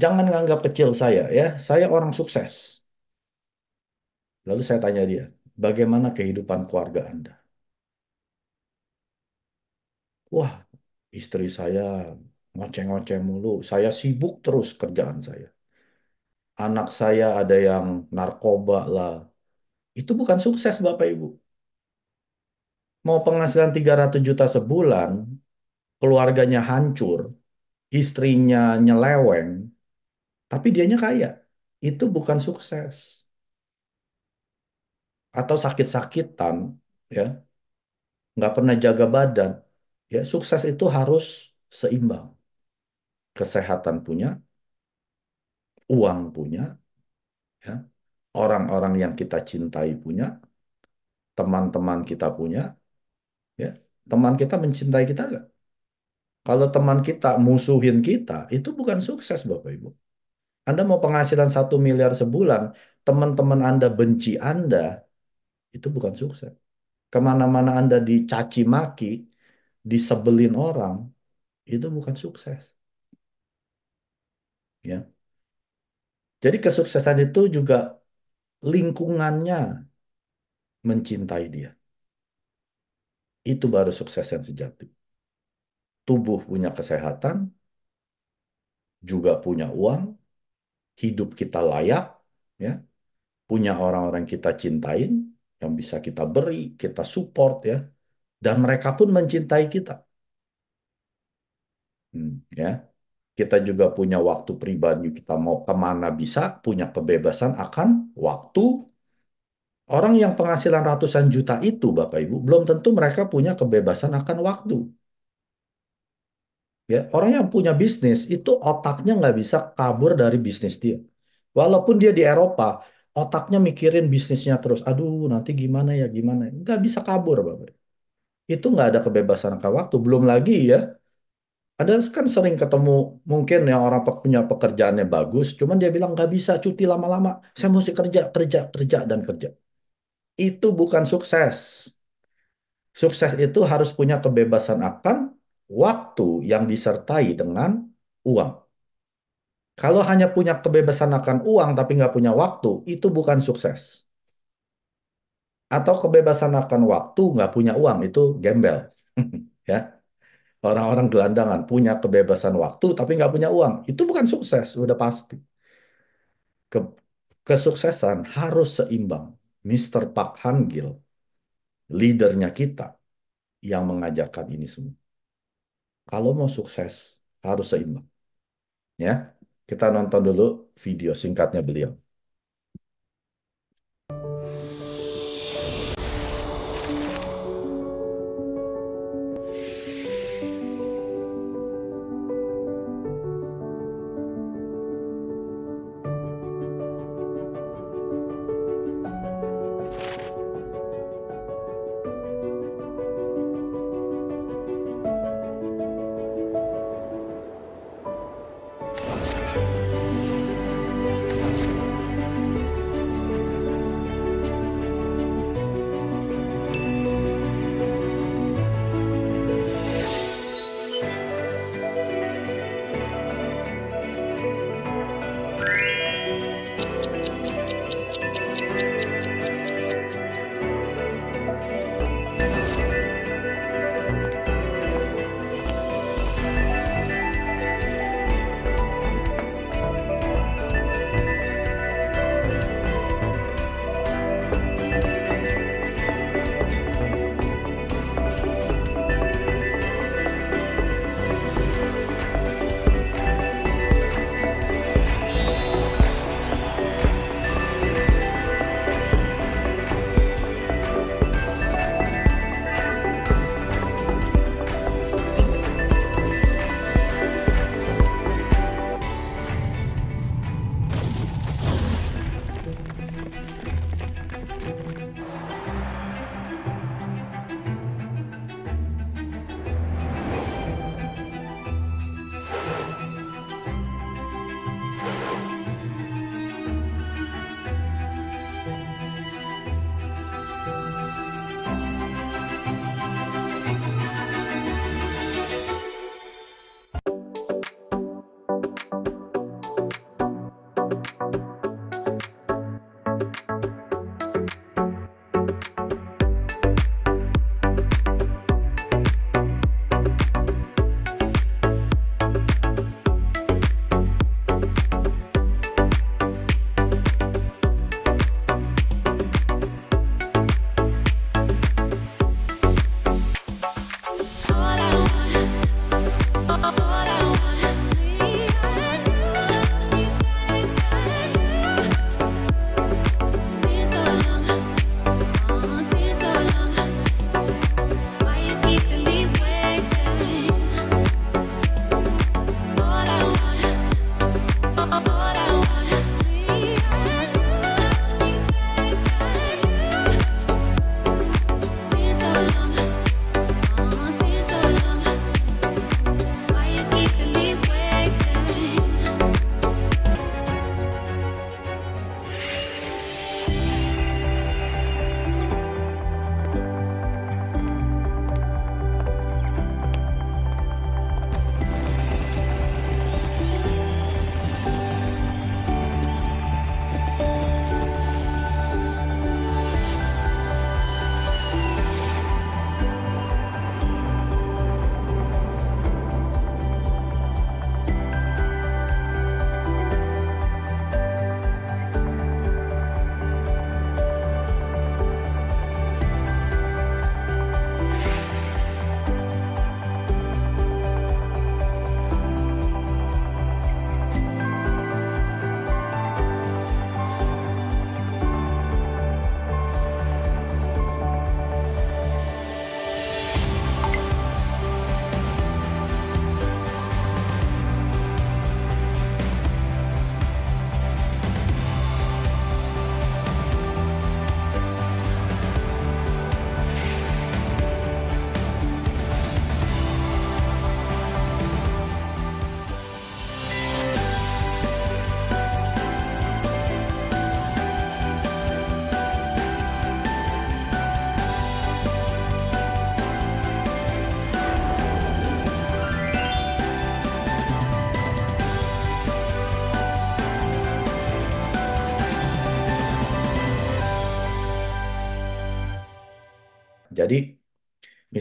Jangan nganggap kecil saya ya, saya orang sukses. Lalu saya tanya dia, bagaimana kehidupan keluarga Anda? Wah, istri saya ngoceh-ngoceh mulu, saya sibuk terus kerjaan saya. Anak saya ada yang narkoba lah. Itu bukan sukses Bapak Ibu. Mau penghasilan 300 juta sebulan, keluarganya hancur, istrinya nyeleweng, tapi dianya kaya. Itu bukan sukses. Atau sakit-sakitan, ya nggak pernah jaga badan, ya sukses itu harus seimbang. Kesehatan punya, uang punya, ya orang-orang yang kita cintai punya, teman-teman kita punya, ya teman kita mencintai kita nggak? Kalau teman kita musuhin kita, itu bukan sukses Bapak Ibu. Anda mau penghasilan satu miliar sebulan, teman-teman Anda benci Anda, itu bukan sukses. Kemana-mana Anda dicaci maki, disebelin orang, itu bukan sukses. Ya. Jadi kesuksesan itu juga lingkungannya mencintai dia. Itu baru sukses yang sejati tubuh punya kesehatan, juga punya uang, hidup kita layak, ya, punya orang-orang kita cintain, yang bisa kita beri, kita support, ya, dan mereka pun mencintai kita. Hmm, ya, kita juga punya waktu pribadi, kita mau kemana bisa, punya kebebasan akan waktu. Orang yang penghasilan ratusan juta itu, Bapak Ibu, belum tentu mereka punya kebebasan akan waktu. Ya, orang yang punya bisnis itu otaknya nggak bisa kabur dari bisnis dia. Walaupun dia di Eropa, otaknya mikirin bisnisnya terus. Aduh, nanti gimana ya, gimana? Ya. Nggak bisa kabur, Bapak. Itu nggak ada kebebasan ke waktu. Belum lagi ya, ada kan sering ketemu mungkin yang orang punya pekerjaannya bagus, cuman dia bilang nggak bisa cuti lama-lama. Saya mesti kerja, kerja, kerja, dan kerja. Itu bukan sukses. Sukses itu harus punya kebebasan akan waktu yang disertai dengan uang. Kalau hanya punya kebebasan akan uang tapi nggak punya waktu, itu bukan sukses. Atau kebebasan akan waktu nggak punya uang, itu gembel. ya Orang-orang gelandangan punya kebebasan waktu tapi nggak punya uang. Itu bukan sukses, udah pasti. Ke kesuksesan harus seimbang. Mr. Pak Hangil, leadernya kita, yang mengajarkan ini semua kalau mau sukses harus seimbang. Ya, kita nonton dulu video singkatnya beliau.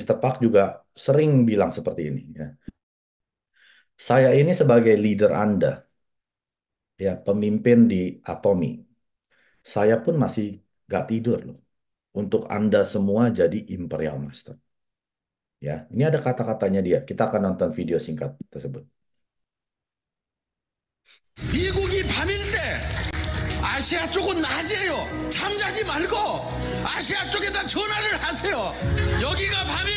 Mr. Park juga sering bilang seperti ini. Ya. Saya ini sebagai leader Anda, ya pemimpin di Atomi, saya pun masih gak tidur loh. Untuk Anda semua jadi Imperial Master. Ya, ini ada kata-katanya dia. Kita akan nonton video singkat tersebut. 미국이 밤일 때 낮이에요. 잠자지 말고 아시아 전화를 하세요. 여기가 밤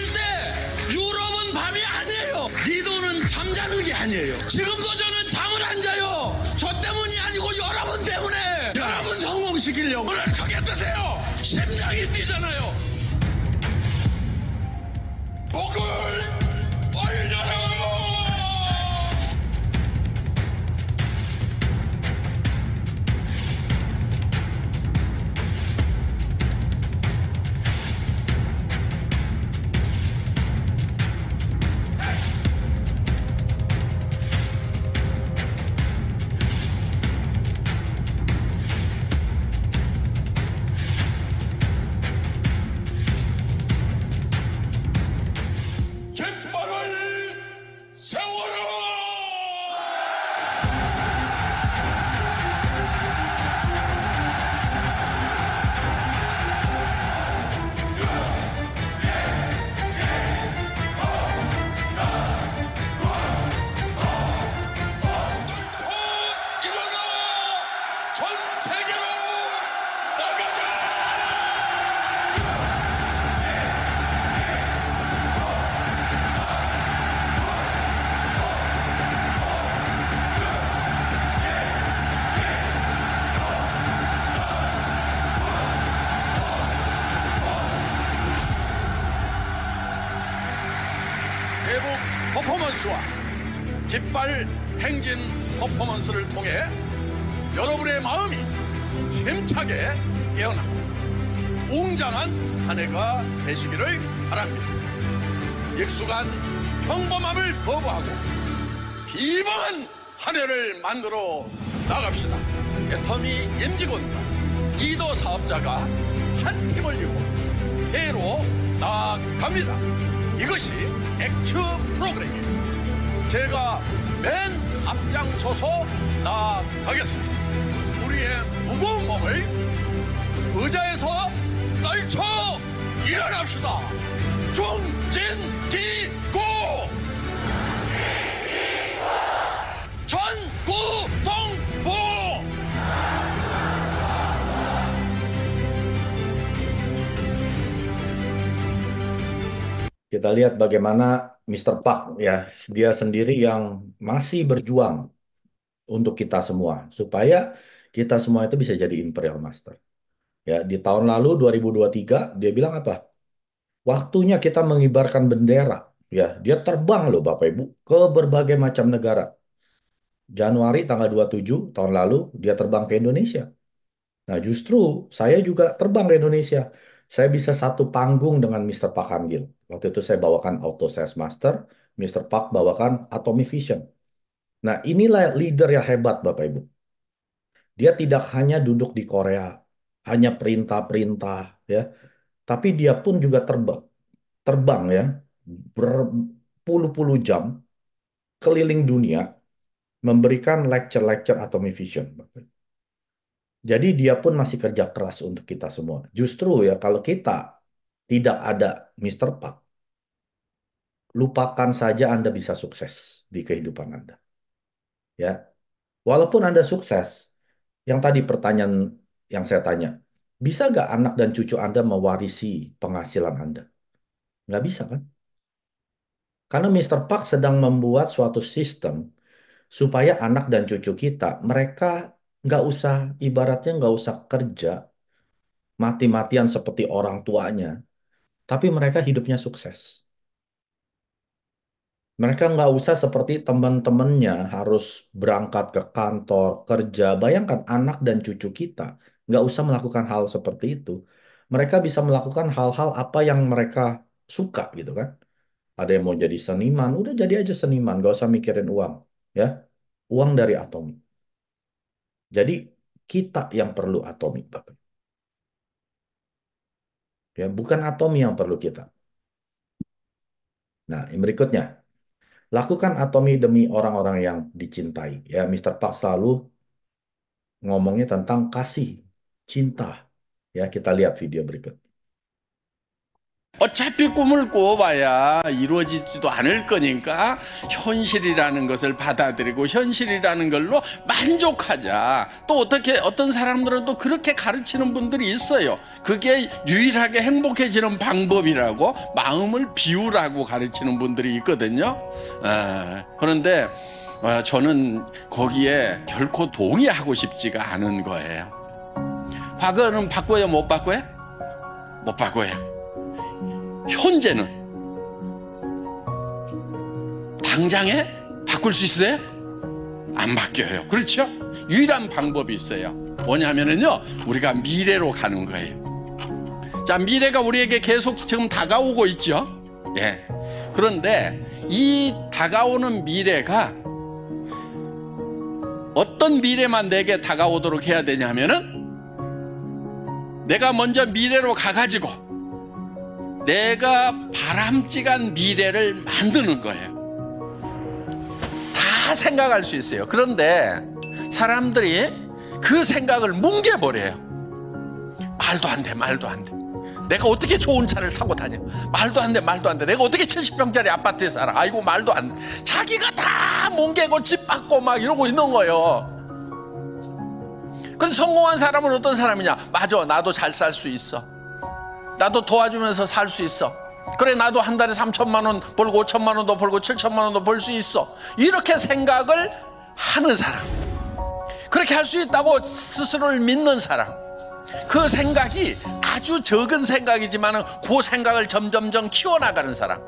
아니에요. 지금도 저는 잠을 안 자요. 저 때문이 아니고 여러분 때문에 여러분 성공시키려고 오늘 크게 드세요. 심장이 뛰잖아요. 목을 올려라. 달 행진 퍼포먼스를 통해 여러분의 마음이 힘차게 깨어나 웅장한 한 해가 되시기를 바랍니다. 익숙한 평범함을 거부하고 비범한 한 해를 만들어 나갑시다. 애터미 임직원과 이도 사업자가 한 팀을 이루고 해로 나갑니다. 이것이 액추 프로그램입니다. 제가 맨 앞장서서 나가겠습니다. 우리의 무거운 몸을 의자에서 떨쳐 일어납시다. 중진기고 전구동보 Kita lihat bagaimana Mr. Park ya, dia sendiri yang masih berjuang untuk kita semua supaya kita semua itu bisa jadi Imperial Master. Ya, di tahun lalu 2023 dia bilang apa? Waktunya kita mengibarkan bendera. Ya, dia terbang loh Bapak Ibu ke berbagai macam negara. Januari tanggal 27 tahun lalu dia terbang ke Indonesia. Nah, justru saya juga terbang ke Indonesia saya bisa satu panggung dengan Mr. Pak Hanggil. Waktu itu saya bawakan Auto Sales Master, Mr. Pak bawakan Atomic Vision. Nah, inilah leader yang hebat Bapak Ibu. Dia tidak hanya duduk di Korea, hanya perintah-perintah ya, tapi dia pun juga terbang. Terbang ya, berpuluh-puluh jam keliling dunia memberikan lecture-lecture Atomic Vision. Bapak Ibu. Jadi dia pun masih kerja keras untuk kita semua. Justru ya kalau kita tidak ada Mr. Pak, lupakan saja Anda bisa sukses di kehidupan Anda. Ya. Walaupun Anda sukses, yang tadi pertanyaan yang saya tanya, bisa gak anak dan cucu Anda mewarisi penghasilan Anda? Nggak bisa kan? Karena Mr. Park sedang membuat suatu sistem supaya anak dan cucu kita mereka nggak usah ibaratnya nggak usah kerja mati-matian seperti orang tuanya, tapi mereka hidupnya sukses. Mereka nggak usah seperti teman-temannya harus berangkat ke kantor, kerja. Bayangkan anak dan cucu kita nggak usah melakukan hal seperti itu. Mereka bisa melakukan hal-hal apa yang mereka suka gitu kan. Ada yang mau jadi seniman, udah jadi aja seniman, nggak usah mikirin uang. ya Uang dari Atomi. Jadi kita yang perlu atomik Bapak. Ya, bukan atomi yang perlu kita. Nah, yang berikutnya. Lakukan atomi demi orang-orang yang dicintai. Ya, Mr. Pak selalu ngomongnya tentang kasih, cinta. Ya, kita lihat video berikut. 어차피 꿈을 꾸어봐야 이루어지지도 않을 거니까 현실이라는 것을 받아들이고 현실이라는 걸로 만족하자. 또 어떻게 어떤 사람들은 또 그렇게 가르치는 분들이 있어요. 그게 유일하게 행복해지는 방법이라고 마음을 비우라고 가르치는 분들이 있거든요. 아, 그런데 어, 저는 거기에 결코 동의하고 싶지가 않은 거예요. 과거는 바꿔요, 못 바꿔요? 못 바꿔요. 현재는 당장에 바꿀 수 있어요? 안 바뀌어요. 그렇죠? 유일한 방법이 있어요. 뭐냐면은요, 우리가 미래로 가는 거예요. 자, 미래가 우리에게 계속 지금 다가오고 있죠. 예. 그런데 이 다가오는 미래가 어떤 미래만 내게 다가오도록 해야 되냐면은 내가 먼저 미래로 가가지고 내가 바람직한 미래를 만드는 거예요. 다 생각할 수 있어요. 그런데 사람들이 그 생각을 뭉개버려요. 말도 안 돼, 말도 안 돼. 내가 어떻게 좋은 차를 타고 다녀? 말도 안 돼, 말도 안 돼. 내가 어떻게 70평짜리 아파트에 살아? 아이고, 말도 안 돼. 자기가 다 뭉개고 집 받고 막 이러고 있는 거예요. 그런 성공한 사람은 어떤 사람이냐? 맞아, 나도 잘 살 수 있어. 나도 도와주면서 살 수 있어 그래 나도 한 달에 3천만 원 벌고 5천만 원도 벌고 7천만 원도 벌 수 있어 이렇게 생각을 하는 사람 그렇게 할 수 있다고 스스로를 믿는 사람 그 생각이 아주 적은 생각이지만 그 생각을 점점점 키워나가는 사람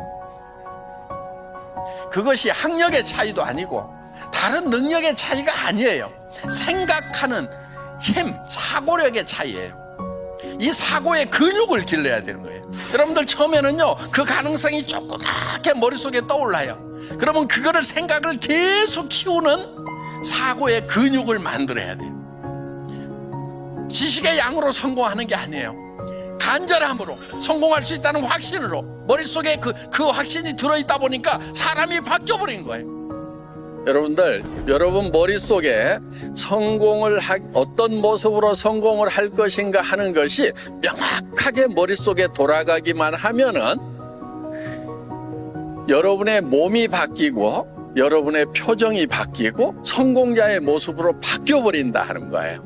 그것이 학력의 차이도 아니고 다른 능력의 차이가 아니에요 생각하는 힘, 사고력의 차이에요 이 사고의 근육을 길러야 되는 거예요. 여러분들 처음에는요, 그 가능성이 조그맣게 머릿속에 떠올라요. 그러면 그거를 생각을 계속 키우는 사고의 근육을 만들어야 돼요. 지식의 양으로 성공하는 게 아니에요. 간절함으로 성공할 수 있다는 확신으로 머릿속에 그, 그 확신이 들어있다 보니까 사람이 바뀌어버린 거예요. 여러분들 여러분 머릿속에 성공을 하, 어떤 모습으로 성공을 할 것인가 하는 것이 명확하게 머릿속에 돌아가기만 하면은 여러분의 몸이 바뀌고 여러분의 표정이 바뀌고 성공자의 모습으로 바뀌어 버린다 하는 거예요.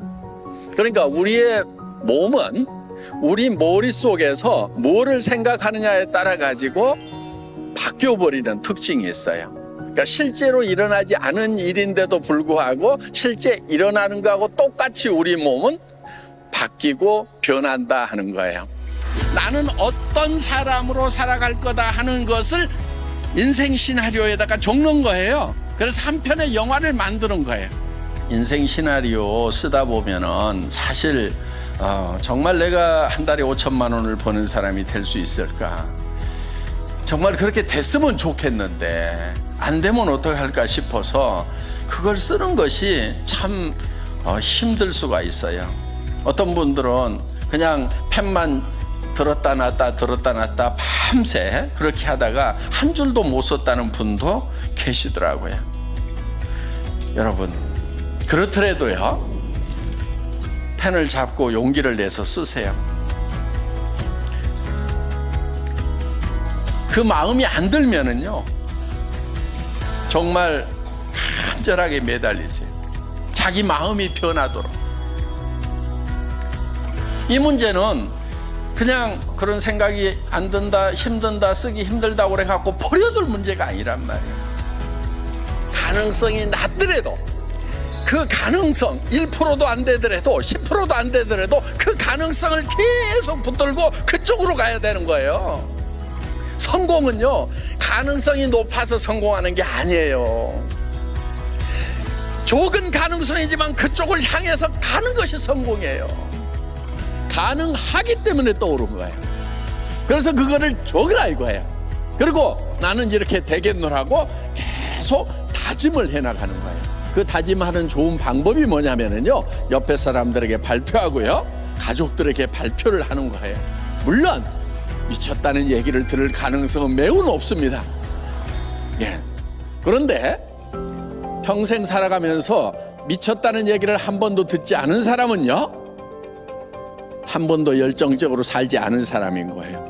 그러니까 우리의 몸은 우리 머릿속에서 뭐를 생각하느냐에 따라 가지고 바뀌어 버리는 특징이 있어요. 그러니까 실제로 일어나지 않은 일인데도 불구하고 실제 일어나는 거하고 똑같이 우리 몸은 바뀌고 변한다 하는 거예요. 나는 어떤 사람으로 살아갈 거다 하는 것을 인생 시나리오에다가 적는 거예요. 그래서 한 편의 영화를 만드는 거예요. 인생 시나리오 쓰다 보면은 사실 어, 정말 내가 한 달에 5천만 원을 버는 사람이 될 수 있을까? 정말 그렇게 됐으면 좋겠는데 안 되면 어떡할까 싶어서 그걸 쓰는 것이 참 어, 힘들 수가 있어요. 어떤 분들은 그냥 펜만 들었다 놨다 들었다 놨다 밤새 그렇게 하다가 한 줄도 못 썼다는 분도 계시더라고요. 여러분, 그렇더라도요, 펜을 잡고 용기를 내서 쓰세요. 그 마음이 안 들면은요, 정말 간절하게 매달리세요. 자기 마음이 변하도록. 이 문제는 그냥 그런 생각이 안 든다, 힘든다, 쓰기 힘들다 오래 갖고 버려둘 문제가 아니란 말이에요. 가능성이 낮더라도 그 가능성 1%도 안 되더라도 10%도 안 되더라도 그 가능성을 계속 붙들고 그쪽으로 가야 되는 거예요. 성공은요, 가능성이 높아서 성공하는 게 아니에요. 적은 가능성이지만 그쪽을 향해서 가는 것이 성공이에요. 가능하기 때문에 떠오른 거예요. 그래서 그거를 적으라 이거예요. 그리고 나는 이렇게 되겠노라고 계속 다짐을 해나가는 거예요. 그 다짐하는 좋은 방법이 뭐냐면은요, 옆에 사람들에게 발표하고요, 가족들에게 발표를 하는 거예요. 물론 미쳤다는 얘기를 들을 가능성은 매우 높습니다. 예. 그런데 평생 살아가면서 미쳤다는 얘기를 한 번도 듣지 않은 사람은요, 한 번도 열정적으로 살지 않은 사람인 거예요.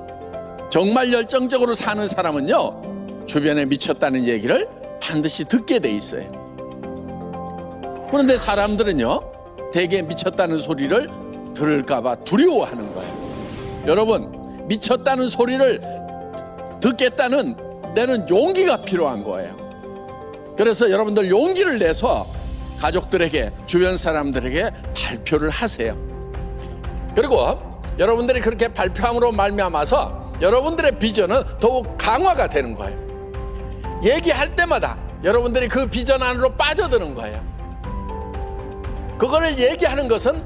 정말 열정적으로 사는 사람은요, 주변에 미쳤다는 얘기를 반드시 듣게 돼 있어요. 그런데 사람들은요, 대개 미쳤다는 소리를 들을까봐 두려워하는 거예요. 여러분, 미쳤다는 소리를 듣겠다는 내는 용기가 필요한 거예요. 그래서 여러분들 용기를 내서 가족들에게 주변 사람들에게 발표를 하세요. 그리고 여러분들이 그렇게 발표함으로 말미암아서 여러분들의 비전은 더욱 강화가 되는 거예요. 얘기할 때마다 여러분들이 그 비전 안으로 빠져드는 거예요. 그거를 얘기하는 것은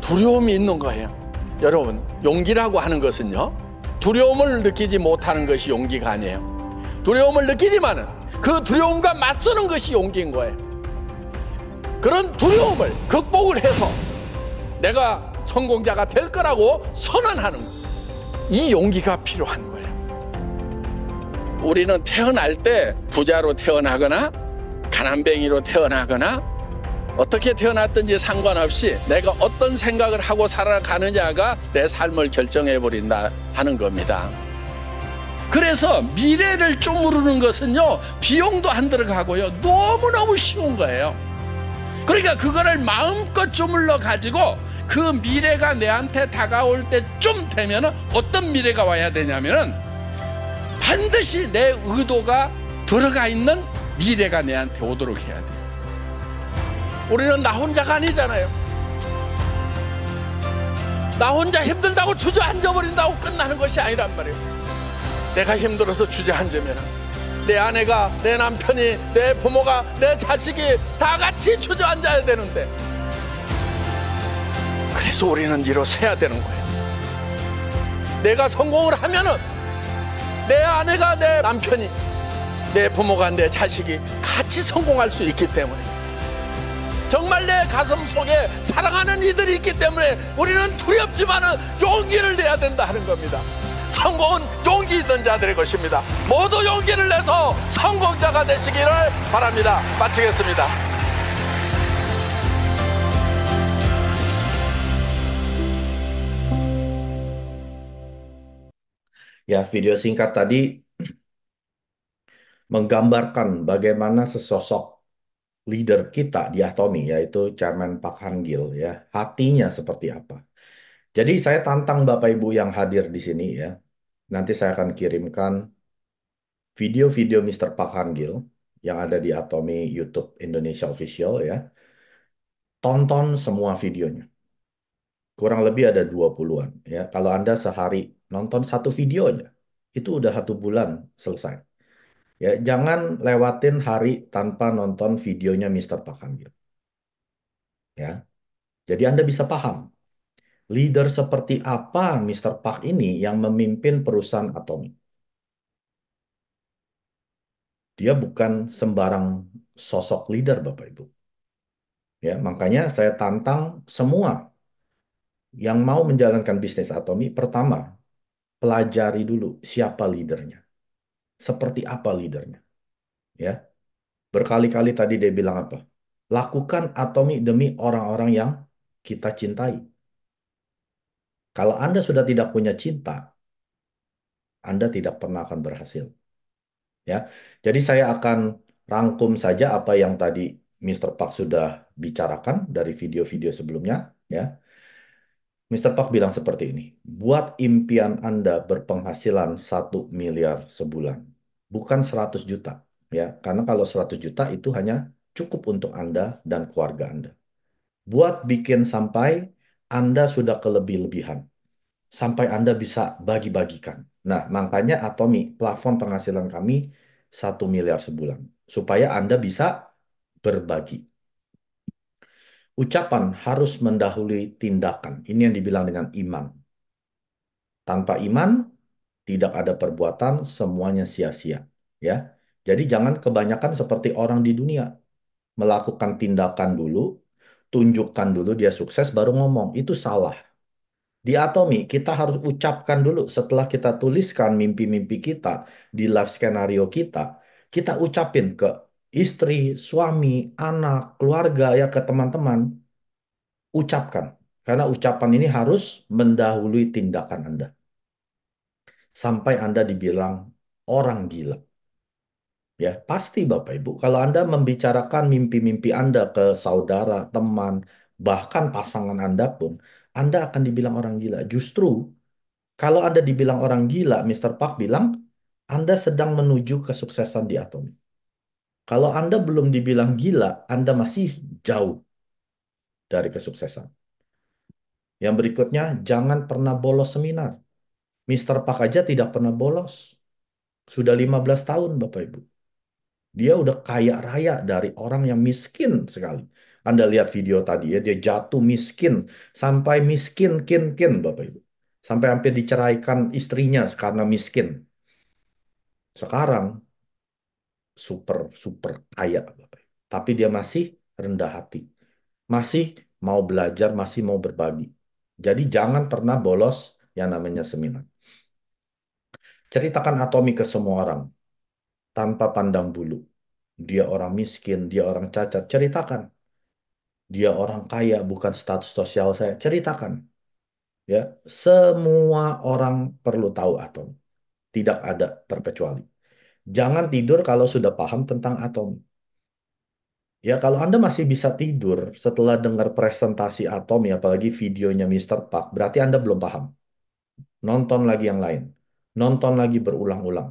두려움이 있는 거예요. 여러분, 용기라고 하는 것은요, 두려움을 느끼지 못하는 것이 용기가 아니에요. 두려움을 느끼지만은 그 두려움과 맞서는 것이 용기인 거예요. 그런 두려움을 극복을 해서 내가 성공자가 될 거라고 선언하는 거. 이 용기가 필요한 거예요. 우리는 태어날 때 부자로 태어나거나 가난뱅이로 태어나거나 어떻게 태어났든지 상관없이 내가 어떤 생각을 하고 살아가느냐가 내 삶을 결정해버린다 하는 겁니다. 그래서 미래를 쪼무르는 것은요, 비용도 안 들어가고요, 너무너무 쉬운 거예요. 그러니까 그거를 마음껏 쪼물러 가지고 그 미래가 내한테 다가올 때쯤 되면 어떤 미래가 와야 되냐면은 반드시 내 의도가 들어가 있는 미래가 내한테 오도록 해야 돼요. 우리는 나 혼자가 아니잖아요. 나 혼자 힘들다고 주저앉아버린다고 끝나는 것이 아니란 말이에요. 내가 힘들어서 주저앉으면 내 아내가, 내 남편이, 내 부모가, 내 자식이 다 같이 주저앉아야 되는데. 그래서 우리는 일어서야 되는 거예요. 내가 성공을 하면은 내 아내가, 내 남편이, 내 부모가, 내 자식이 같이 성공할 수 있기 때문에. 정말 내 가슴 속에 사랑하는 이들이 있기 때문에 우리는 두렵지만은 용기를 내야 된다 하는 겁니다. 성공은 용기 있는 자들의 것입니다. 모두 용기를 내서 성공자가 되시기를 바랍니다. 마치겠습니다. 야, a video singkat tadi menggambarkan bagaimana sesosok leader kita di Atomi yaitu Chairman Pak han ya hatinya seperti apa. Jadi saya tantang Bapak Ibu yang hadir di sini ya. Nanti saya akan kirimkan video-video Mr. Pak han yang ada di Atomi YouTube Indonesia Official ya. Tonton semua videonya. Kurang lebih ada 20-an ya. Kalau Anda sehari nonton satu videonya, itu udah satu bulan selesai. Ya, jangan lewatin hari tanpa nonton videonya Mr. Pak Hamil. Ya. Jadi Anda bisa paham leader seperti apa Mr. Pak ini yang memimpin perusahaan Atomic. Dia bukan sembarang sosok leader Bapak Ibu. Ya, makanya saya tantang semua yang mau menjalankan bisnis Atomic, pertama pelajari dulu siapa leadernya seperti apa leadernya. Ya. Berkali-kali tadi dia bilang apa? Lakukan atomi demi orang-orang yang kita cintai. Kalau Anda sudah tidak punya cinta, Anda tidak pernah akan berhasil. Ya. Jadi saya akan rangkum saja apa yang tadi Mr. Park sudah bicarakan dari video-video sebelumnya, ya. Mr. Park bilang seperti ini, buat impian Anda berpenghasilan 1 miliar sebulan bukan 100 juta ya karena kalau 100 juta itu hanya cukup untuk Anda dan keluarga Anda. Buat bikin sampai Anda sudah kelebih-lebihan. Sampai Anda bisa bagi-bagikan. Nah, makanya Atomi, platform penghasilan kami 1 miliar sebulan. Supaya Anda bisa berbagi. Ucapan harus mendahului tindakan. Ini yang dibilang dengan iman. Tanpa iman, tidak ada perbuatan, semuanya sia-sia, ya. Jadi jangan kebanyakan seperti orang di dunia. Melakukan tindakan dulu, tunjukkan dulu dia sukses baru ngomong. Itu salah. Di Atomi, kita harus ucapkan dulu setelah kita tuliskan mimpi-mimpi kita di life skenario kita, kita ucapin ke istri, suami, anak, keluarga, ya ke teman-teman. Ucapkan. Karena ucapan ini harus mendahului tindakan Anda sampai Anda dibilang orang gila. Ya, pasti Bapak Ibu, kalau Anda membicarakan mimpi-mimpi Anda ke saudara, teman, bahkan pasangan Anda pun, Anda akan dibilang orang gila. Justru kalau Anda dibilang orang gila, Mr. Park bilang Anda sedang menuju kesuksesan di atom. Kalau Anda belum dibilang gila, Anda masih jauh dari kesuksesan. Yang berikutnya, jangan pernah bolos seminar. Mr. Pak aja tidak pernah bolos. Sudah 15 tahun Bapak Ibu. Dia udah kaya raya dari orang yang miskin sekali. Anda lihat video tadi ya, dia jatuh miskin. Sampai miskin, kin, kin Bapak Ibu. Sampai hampir diceraikan istrinya karena miskin. Sekarang super, super kaya Bapak Ibu. Tapi dia masih rendah hati. Masih mau belajar, masih mau berbagi. Jadi jangan pernah bolos yang namanya seminar. Ceritakan Atomi ke semua orang tanpa pandang bulu. Dia orang miskin, dia orang cacat, ceritakan. Dia orang kaya, bukan status sosial saya, ceritakan. Ya, semua orang perlu tahu atom. Tidak ada terkecuali. Jangan tidur kalau sudah paham tentang atom. Ya, kalau Anda masih bisa tidur setelah dengar presentasi atom, ya, apalagi videonya Mr. Park, berarti Anda belum paham. Nonton lagi yang lain Nonton lagi berulang-ulang.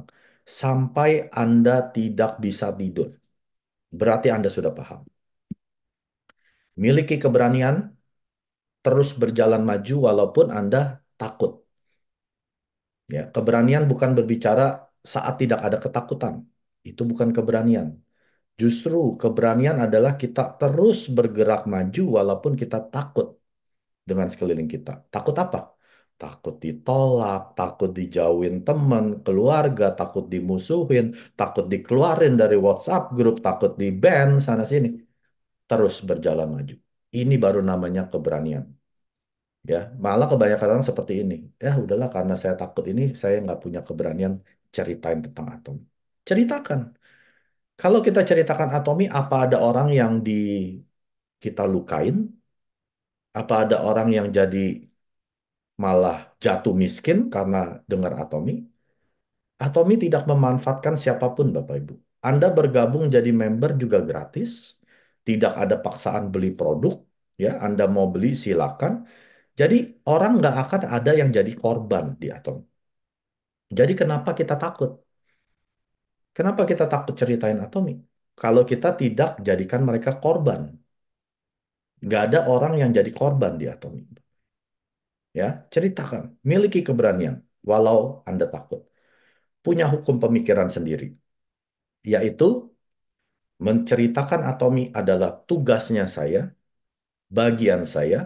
Sampai Anda tidak bisa tidur. Berarti Anda sudah paham. Miliki keberanian, terus berjalan maju walaupun Anda takut. Ya, keberanian bukan berbicara saat tidak ada ketakutan. Itu bukan keberanian. Justru keberanian adalah kita terus bergerak maju walaupun kita takut dengan sekeliling kita. Takut apa? takut ditolak, takut dijauhin teman, keluarga, takut dimusuhin, takut dikeluarin dari WhatsApp grup, takut di ban sana sini. Terus berjalan maju. Ini baru namanya keberanian. Ya, malah kebanyakan orang seperti ini. Ya udahlah karena saya takut ini, saya nggak punya keberanian ceritain tentang atom. Ceritakan. Kalau kita ceritakan atomi, apa ada orang yang di kita lukain? Apa ada orang yang jadi malah jatuh miskin karena dengar Atomi. Atomi tidak memanfaatkan siapapun Bapak Ibu. Anda bergabung jadi member juga gratis, tidak ada paksaan beli produk, ya Anda mau beli silakan. Jadi orang nggak akan ada yang jadi korban di Atomi. Jadi kenapa kita takut? Kenapa kita takut ceritain Atomi? Kalau kita tidak jadikan mereka korban. Nggak ada orang yang jadi korban di Atomi. Ya, ceritakan, miliki keberanian walau Anda takut. Punya hukum pemikiran sendiri, yaitu menceritakan atomi adalah tugasnya saya, bagian saya,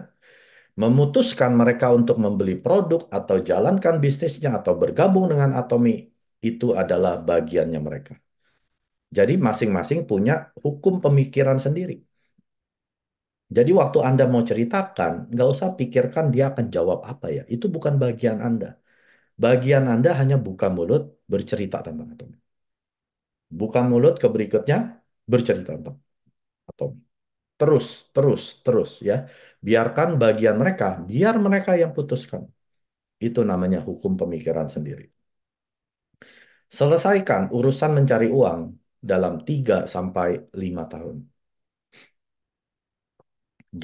memutuskan mereka untuk membeli produk atau jalankan bisnisnya atau bergabung dengan atomi itu adalah bagiannya mereka. Jadi masing-masing punya hukum pemikiran sendiri. Jadi waktu Anda mau ceritakan, nggak usah pikirkan dia akan jawab apa ya. Itu bukan bagian Anda. Bagian Anda hanya buka mulut, bercerita tentang atom. Buka mulut ke berikutnya, bercerita tentang atom. Terus, terus, terus ya. Biarkan bagian mereka, biar mereka yang putuskan. Itu namanya hukum pemikiran sendiri. Selesaikan urusan mencari uang dalam 3 sampai 5 tahun.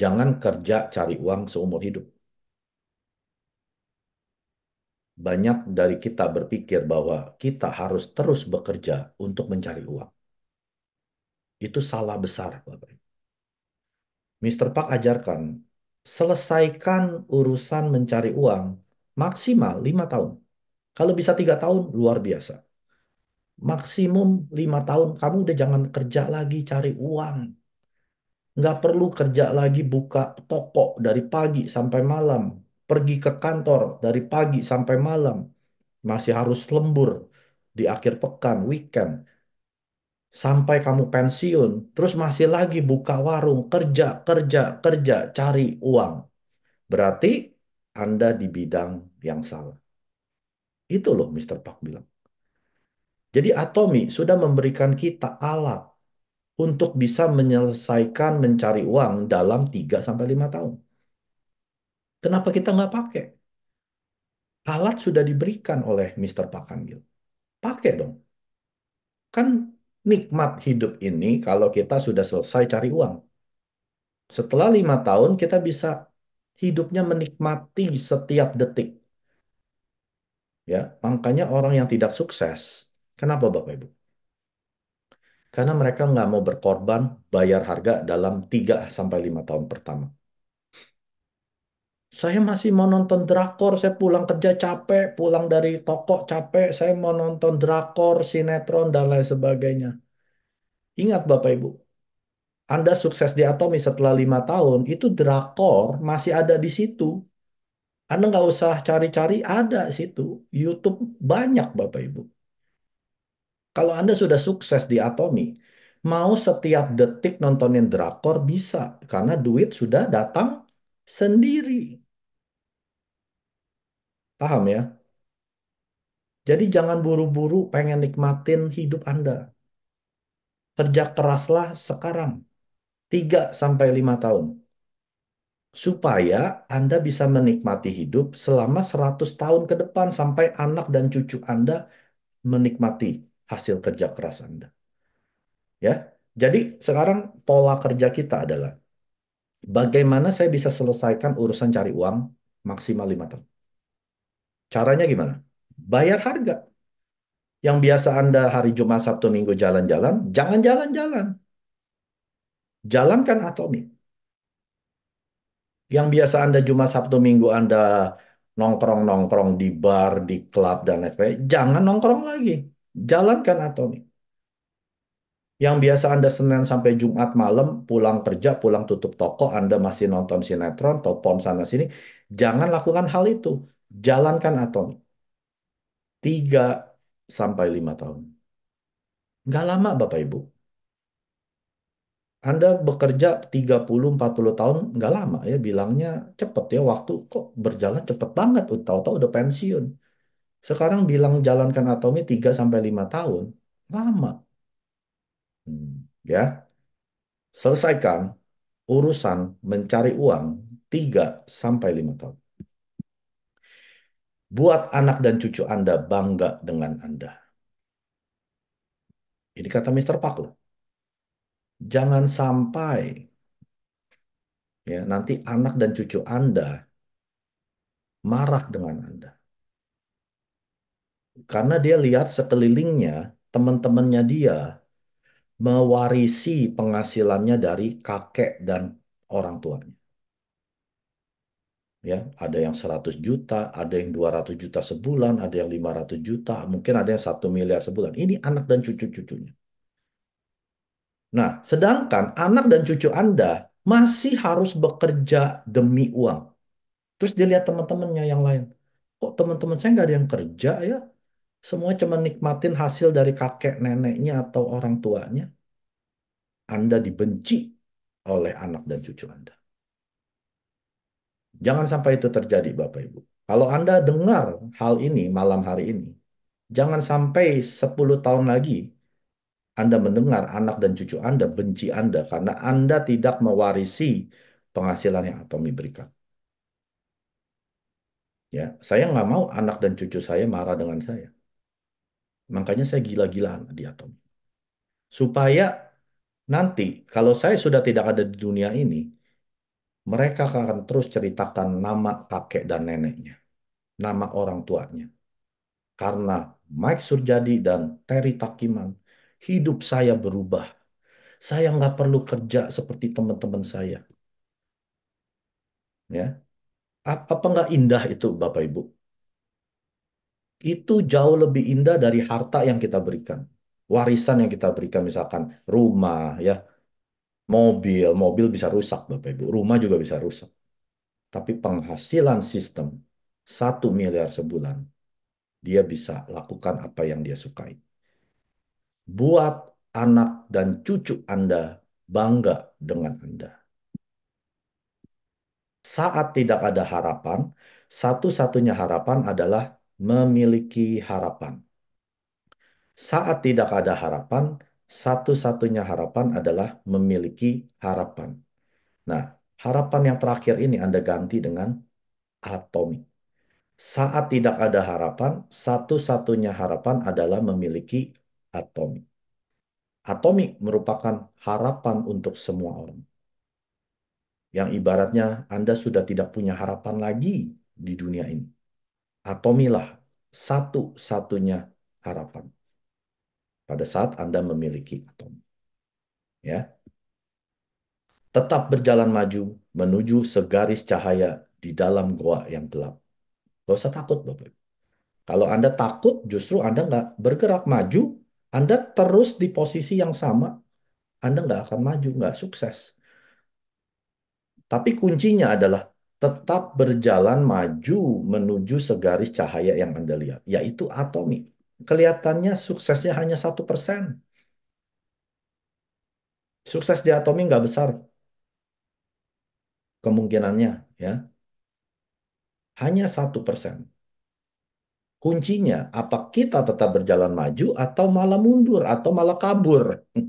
Jangan kerja cari uang seumur hidup. Banyak dari kita berpikir bahwa kita harus terus bekerja untuk mencari uang. Itu salah besar, Bapak. Mr. Pak ajarkan, selesaikan urusan mencari uang maksimal 5 tahun. Kalau bisa tiga tahun, luar biasa. Maksimum lima tahun, kamu udah jangan kerja lagi cari uang nggak perlu kerja lagi buka toko dari pagi sampai malam, pergi ke kantor dari pagi sampai malam, masih harus lembur di akhir pekan, weekend, sampai kamu pensiun, terus masih lagi buka warung, kerja, kerja, kerja, cari uang. Berarti Anda di bidang yang salah. Itu loh Mr. Pak bilang. Jadi Atomi sudah memberikan kita alat untuk bisa menyelesaikan mencari uang dalam 3-5 tahun. Kenapa kita nggak pakai? Alat sudah diberikan oleh Mr. Pakanggil. Pakai dong. Kan nikmat hidup ini kalau kita sudah selesai cari uang. Setelah lima tahun kita bisa hidupnya menikmati setiap detik. Ya, makanya orang yang tidak sukses, kenapa Bapak Ibu? Karena mereka nggak mau berkorban bayar harga dalam 3-5 tahun pertama. Saya masih mau nonton drakor, saya pulang kerja capek, pulang dari toko capek, saya mau nonton drakor, sinetron, dan lain sebagainya. Ingat Bapak Ibu, Anda sukses di Atomi setelah lima tahun, itu drakor masih ada di situ. Anda nggak usah cari-cari, ada di situ. YouTube banyak Bapak Ibu. Kalau Anda sudah sukses di Atomi, mau setiap detik nontonin drakor bisa karena duit sudah datang sendiri. Paham ya? Jadi jangan buru-buru pengen nikmatin hidup Anda. Kerja keraslah sekarang 3 sampai 5 tahun supaya Anda bisa menikmati hidup selama 100 tahun ke depan sampai anak dan cucu Anda menikmati hasil kerja keras Anda. Ya. Jadi sekarang pola kerja kita adalah bagaimana saya bisa selesaikan urusan cari uang maksimal 5 tahun. Caranya gimana? Bayar harga. Yang biasa Anda hari Jumat, Sabtu, Minggu jalan-jalan, jangan jalan-jalan. Jalankan atomik. Yang biasa Anda Jumat, Sabtu, Minggu Anda nongkrong-nongkrong di bar, di klub, dan lain sebagainya, jangan nongkrong lagi jalankan atomi. Yang biasa Anda Senin sampai Jumat malam, pulang kerja, pulang tutup toko, Anda masih nonton sinetron, telepon sana-sini, jangan lakukan hal itu. Jalankan atomi. 3 sampai 5 tahun. Nggak lama Bapak Ibu. Anda bekerja 30-40 tahun, nggak lama ya bilangnya cepet ya waktu kok berjalan cepet banget, tahu-tahu udah pensiun. Sekarang bilang jalankan atomi 3 sampai 5 tahun, lama. Hmm, ya. Selesaikan urusan mencari uang 3 sampai 5 tahun. Buat anak dan cucu Anda bangga dengan Anda. Ini kata Mr. Pak loh. Jangan sampai ya nanti anak dan cucu Anda marah dengan Anda. Karena dia lihat sekelilingnya, teman-temannya dia mewarisi penghasilannya dari kakek dan orang tuanya. Ya, ada yang 100 juta, ada yang 200 juta sebulan, ada yang 500 juta, mungkin ada yang satu miliar sebulan. Ini anak dan cucu-cucunya. Nah, sedangkan anak dan cucu Anda masih harus bekerja demi uang. Terus dia lihat teman-temannya yang lain. Kok teman-teman saya nggak ada yang kerja ya? semua cuma nikmatin hasil dari kakek neneknya atau orang tuanya, Anda dibenci oleh anak dan cucu Anda. Jangan sampai itu terjadi, Bapak Ibu. Kalau Anda dengar hal ini malam hari ini, jangan sampai 10 tahun lagi Anda mendengar anak dan cucu Anda benci Anda karena Anda tidak mewarisi penghasilan yang Atomi berikan. Ya, saya nggak mau anak dan cucu saya marah dengan saya. Makanya saya gila-gilaan di atom. Supaya nanti kalau saya sudah tidak ada di dunia ini, mereka akan terus ceritakan nama kakek dan neneknya, nama orang tuanya. Karena Mike Surjadi dan Terry Takiman, hidup saya berubah. Saya nggak perlu kerja seperti teman-teman saya. Ya, apa nggak indah itu Bapak Ibu? itu jauh lebih indah dari harta yang kita berikan. Warisan yang kita berikan misalkan rumah ya, mobil, mobil bisa rusak Bapak Ibu, rumah juga bisa rusak. Tapi penghasilan sistem satu miliar sebulan, dia bisa lakukan apa yang dia sukai. Buat anak dan cucu Anda bangga dengan Anda. Saat tidak ada harapan, satu-satunya harapan adalah memiliki harapan. Saat tidak ada harapan, satu-satunya harapan adalah memiliki harapan. Nah, harapan yang terakhir ini Anda ganti dengan atomi. Saat tidak ada harapan, satu-satunya harapan adalah memiliki atomi. Atomi merupakan harapan untuk semua orang. Yang ibaratnya Anda sudah tidak punya harapan lagi di dunia ini Atomilah nah, satu-satunya harapan. Pada saat Anda memiliki atom. Ya. Tetap berjalan maju menuju segaris cahaya di dalam goa yang gelap. Gak usah takut, Bapak. Kalau Anda takut, justru Anda nggak bergerak maju, Anda terus di posisi yang sama, anda nggak akan maju, nggak sukses. Tapi kuncinya adalah tetap berjalan maju menuju segaris cahaya yang Anda lihat, yaitu atomi Kelihatannya suksesnya hanya satu persen. Sukses di atomi nggak besar kemungkinannya, ya. Hanya satu persen. Kuncinya, apa kita tetap berjalan maju atau malah mundur atau malah kabur?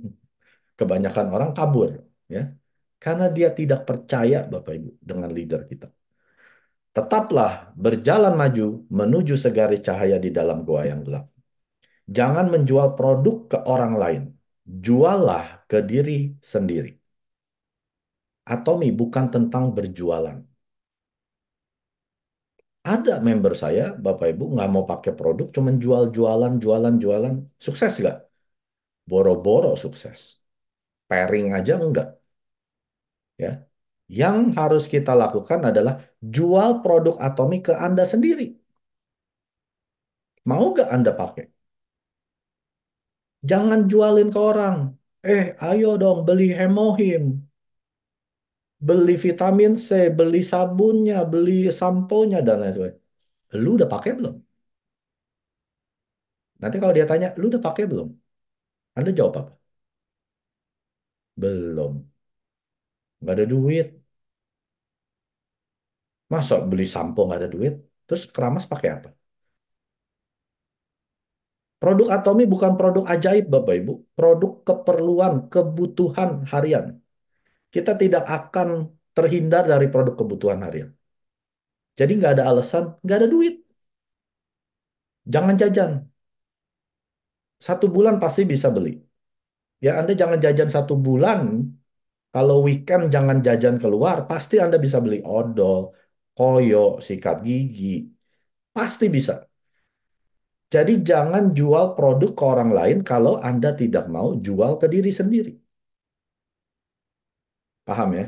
Kebanyakan orang kabur, ya. Karena dia tidak percaya Bapak Ibu dengan leader kita. Tetaplah berjalan maju menuju segaris cahaya di dalam goa yang gelap. Jangan menjual produk ke orang lain. Juallah ke diri sendiri. Atomi bukan tentang berjualan. Ada member saya, Bapak Ibu, nggak mau pakai produk, cuma jual-jualan, jualan-jualan. Sukses nggak? Boro-boro sukses. Pairing aja enggak ya yang harus kita lakukan adalah jual produk atomik ke Anda sendiri. Mau gak Anda pakai? Jangan jualin ke orang. Eh, ayo dong beli hemohim. Beli vitamin C, beli sabunnya, beli samponya, dan lain sebagainya. Lu udah pakai belum? Nanti kalau dia tanya, lu udah pakai belum? Anda jawab apa? Belum nggak ada duit masa beli sampo nggak ada duit terus keramas pakai apa produk atomi bukan produk ajaib bapak ibu produk keperluan kebutuhan harian kita tidak akan terhindar dari produk kebutuhan harian jadi nggak ada alasan nggak ada duit jangan jajan satu bulan pasti bisa beli ya Anda jangan jajan satu bulan kalau weekend jangan jajan keluar, pasti Anda bisa beli odol, koyo, sikat gigi. Pasti bisa. Jadi jangan jual produk ke orang lain kalau Anda tidak mau jual ke diri sendiri. Paham ya?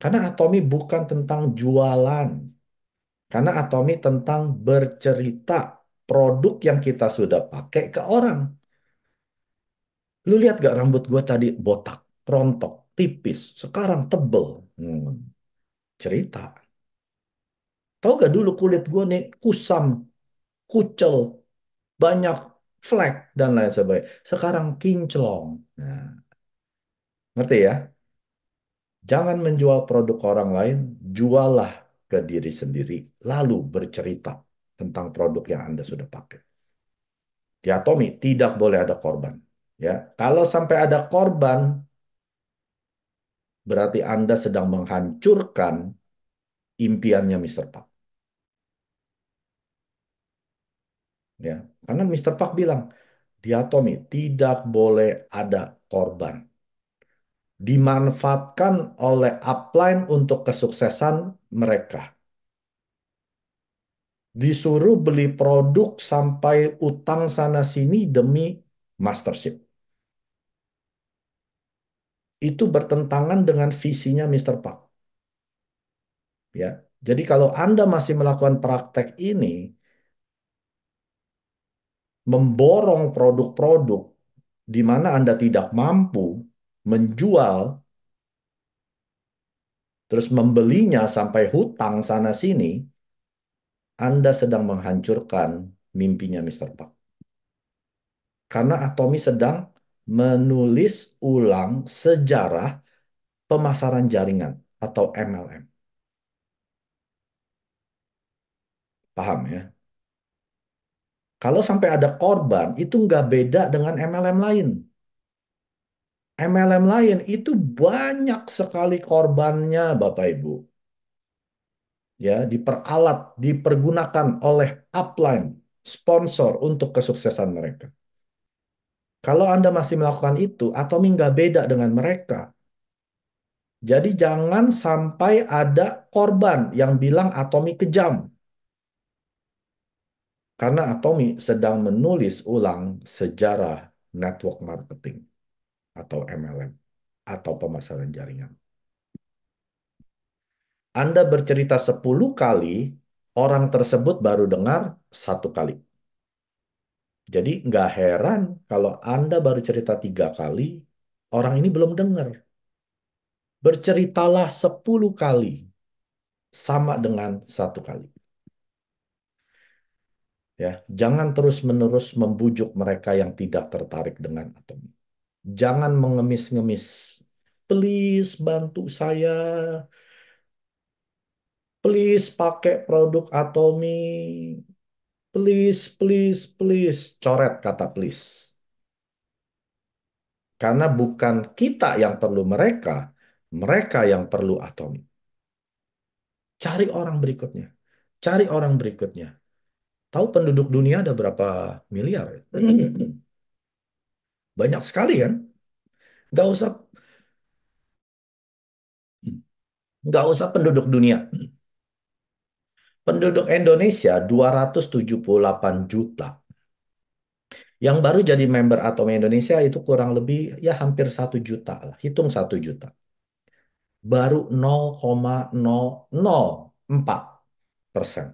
Karena Atomi bukan tentang jualan. Karena Atomi tentang bercerita produk yang kita sudah pakai ke orang. Lu lihat gak rambut gue tadi botak, rontok tipis, sekarang tebel. Hmm. Cerita. Tahu gak dulu kulit gue nih kusam, kucel, banyak flek dan lain sebagainya. Sekarang kinclong. Nah. Ngerti ya? Jangan menjual produk orang lain, jualah ke diri sendiri, lalu bercerita tentang produk yang Anda sudah pakai. Diatomi, tidak boleh ada korban. Ya, kalau sampai ada korban, berarti Anda sedang menghancurkan impiannya Mr. Park. Ya, karena Mr. Park bilang, diatomi tidak boleh ada korban. Dimanfaatkan oleh upline untuk kesuksesan mereka. Disuruh beli produk sampai utang sana sini demi mastership itu bertentangan dengan visinya Mr. Park. Ya. Jadi kalau Anda masih melakukan praktek ini memborong produk-produk di mana Anda tidak mampu menjual terus membelinya sampai hutang sana sini, Anda sedang menghancurkan mimpinya Mr. Park. Karena Atomi sedang menulis ulang sejarah pemasaran jaringan atau MLM. Paham ya? Kalau sampai ada korban, itu nggak beda dengan MLM lain. MLM lain itu banyak sekali korbannya, Bapak Ibu. Ya, diperalat, dipergunakan oleh upline, sponsor untuk kesuksesan mereka. Kalau Anda masih melakukan itu, atau nggak beda dengan mereka. Jadi jangan sampai ada korban yang bilang atomi kejam. Karena atomi sedang menulis ulang sejarah network marketing atau MLM atau pemasaran jaringan. Anda bercerita 10 kali, orang tersebut baru dengar satu kali. Jadi nggak heran kalau Anda baru cerita tiga kali, orang ini belum dengar. Berceritalah sepuluh kali, sama dengan satu kali. Ya, jangan terus-menerus membujuk mereka yang tidak tertarik dengan atom. Jangan mengemis-ngemis. Please bantu saya. Please pakai produk Atomi please, please, please, coret kata please. Karena bukan kita yang perlu mereka, mereka yang perlu atom. Cari orang berikutnya. Cari orang berikutnya. Tahu penduduk dunia ada berapa miliar? Banyak sekali kan? Gak usah, gak usah penduduk dunia. Penduduk Indonesia 278 juta. Yang baru jadi member Atom Indonesia itu kurang lebih ya hampir 1 juta lah. Hitung 1 juta. Baru 0,004 persen.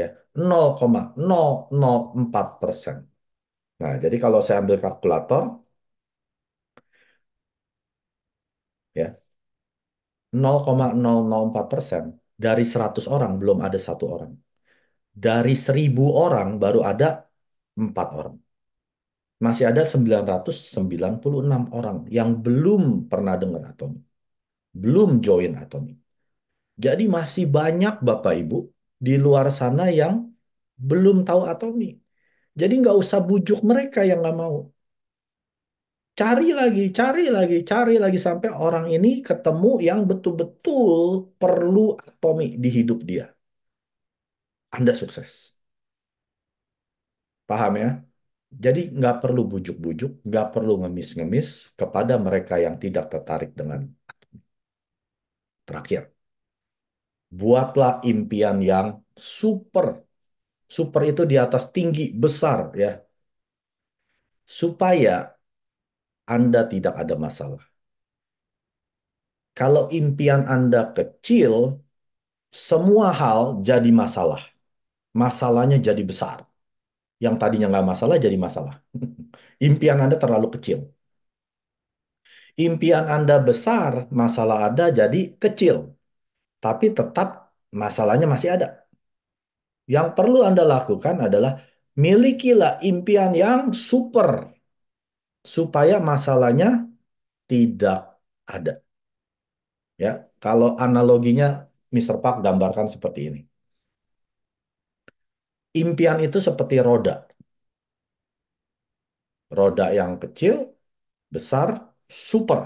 Ya, 0,004 persen. Nah, jadi kalau saya ambil kalkulator, ya 0,004 persen dari 100 orang belum ada satu orang. Dari 1000 orang baru ada empat orang. Masih ada 996 orang yang belum pernah dengar Atomi. Belum join Atomi. Jadi masih banyak Bapak Ibu di luar sana yang belum tahu Atomi. Jadi nggak usah bujuk mereka yang nggak mau cari lagi, cari lagi, cari lagi sampai orang ini ketemu yang betul-betul perlu atomi di hidup dia. Anda sukses. Paham ya? Jadi nggak perlu bujuk-bujuk, nggak perlu ngemis-ngemis kepada mereka yang tidak tertarik dengan atomi. Terakhir, buatlah impian yang super. Super itu di atas tinggi, besar ya. Supaya anda tidak ada masalah. Kalau impian Anda kecil, semua hal jadi masalah. Masalahnya jadi besar. Yang tadinya nggak masalah jadi masalah. impian Anda terlalu kecil. Impian Anda besar, masalah Anda jadi kecil. Tapi tetap masalahnya masih ada. Yang perlu Anda lakukan adalah milikilah impian yang super supaya masalahnya tidak ada. Ya, kalau analoginya Mr. Park gambarkan seperti ini. Impian itu seperti roda. Roda yang kecil, besar, super.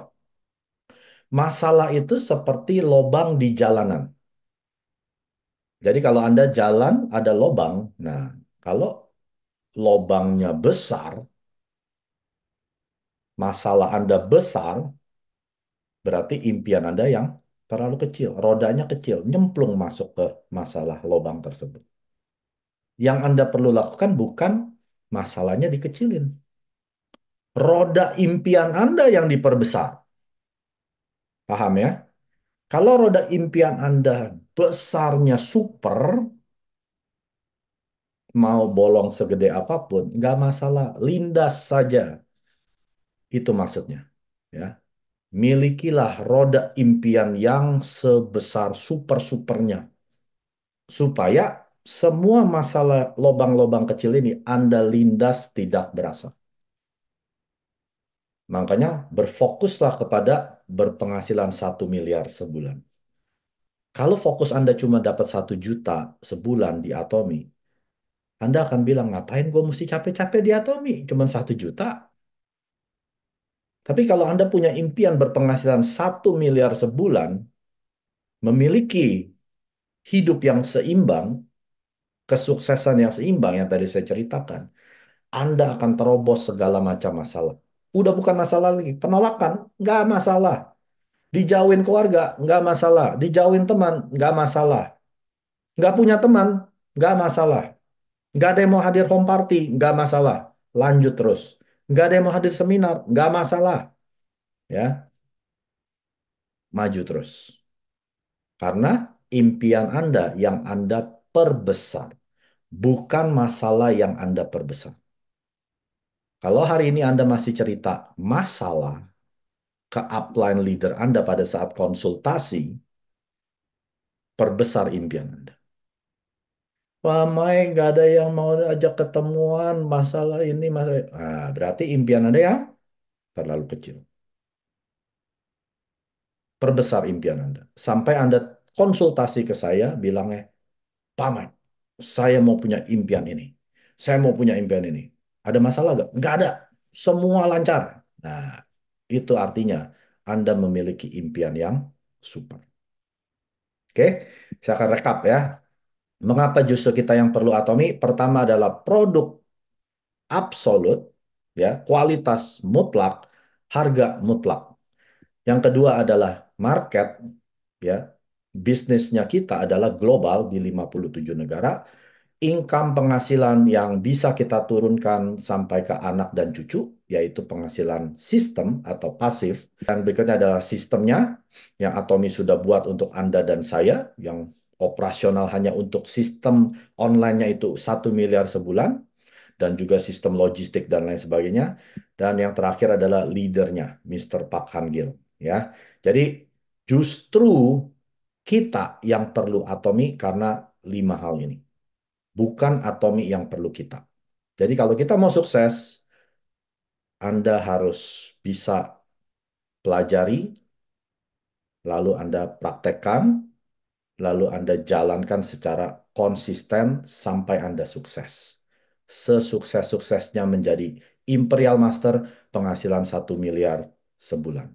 Masalah itu seperti lobang di jalanan. Jadi kalau Anda jalan ada lobang, nah kalau lobangnya besar, masalah Anda besar, berarti impian Anda yang terlalu kecil, rodanya kecil, nyemplung masuk ke masalah lobang tersebut. Yang Anda perlu lakukan bukan masalahnya dikecilin. Roda impian Anda yang diperbesar. Paham ya? Kalau roda impian Anda besarnya super, mau bolong segede apapun, nggak masalah, lindas saja. Itu maksudnya. Ya. Milikilah roda impian yang sebesar super-supernya. Supaya semua masalah lobang-lobang kecil ini Anda lindas tidak berasa. Makanya berfokuslah kepada berpenghasilan 1 miliar sebulan. Kalau fokus Anda cuma dapat satu juta sebulan di Atomi, Anda akan bilang, ngapain gue mesti capek-capek di Atomi? Cuma satu juta, tapi kalau Anda punya impian berpenghasilan 1 miliar sebulan, memiliki hidup yang seimbang, kesuksesan yang seimbang yang tadi saya ceritakan, Anda akan terobos segala macam masalah. Udah bukan masalah lagi, penolakan nggak masalah. Dijauhin keluarga nggak masalah, dijauhin teman nggak masalah. Nggak punya teman nggak masalah. Nggak ada yang mau hadir home party nggak masalah. Lanjut terus nggak ada yang mau hadir seminar, nggak masalah. Ya, maju terus. Karena impian Anda yang Anda perbesar, bukan masalah yang Anda perbesar. Kalau hari ini Anda masih cerita masalah ke upline leader Anda pada saat konsultasi, perbesar impian Anda ramai gak ada yang mau ajak ketemuan masalah ini masalah ah, berarti impian anda yang terlalu kecil perbesar impian anda sampai anda konsultasi ke saya bilangnya eh, paman saya mau punya impian ini saya mau punya impian ini ada masalah gak nggak ada semua lancar nah itu artinya anda memiliki impian yang super oke saya akan rekap ya Mengapa justru kita yang perlu atomi? Pertama adalah produk absolut, ya, kualitas mutlak, harga mutlak. Yang kedua adalah market, ya. Bisnisnya kita adalah global di 57 negara. Income penghasilan yang bisa kita turunkan sampai ke anak dan cucu, yaitu penghasilan sistem atau pasif. Dan berikutnya adalah sistemnya yang Atomi sudah buat untuk Anda dan saya, yang operasional hanya untuk sistem online-nya itu satu miliar sebulan, dan juga sistem logistik dan lain sebagainya. Dan yang terakhir adalah leadernya, Mr. Pak han Ya. Jadi justru kita yang perlu Atomi karena lima hal ini. Bukan Atomi yang perlu kita. Jadi kalau kita mau sukses, Anda harus bisa pelajari, lalu Anda praktekkan, lalu Anda jalankan secara konsisten sampai Anda sukses. Sesukses-suksesnya menjadi Imperial Master penghasilan 1 miliar sebulan.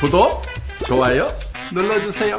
구독, 좋아요 눌러주세요.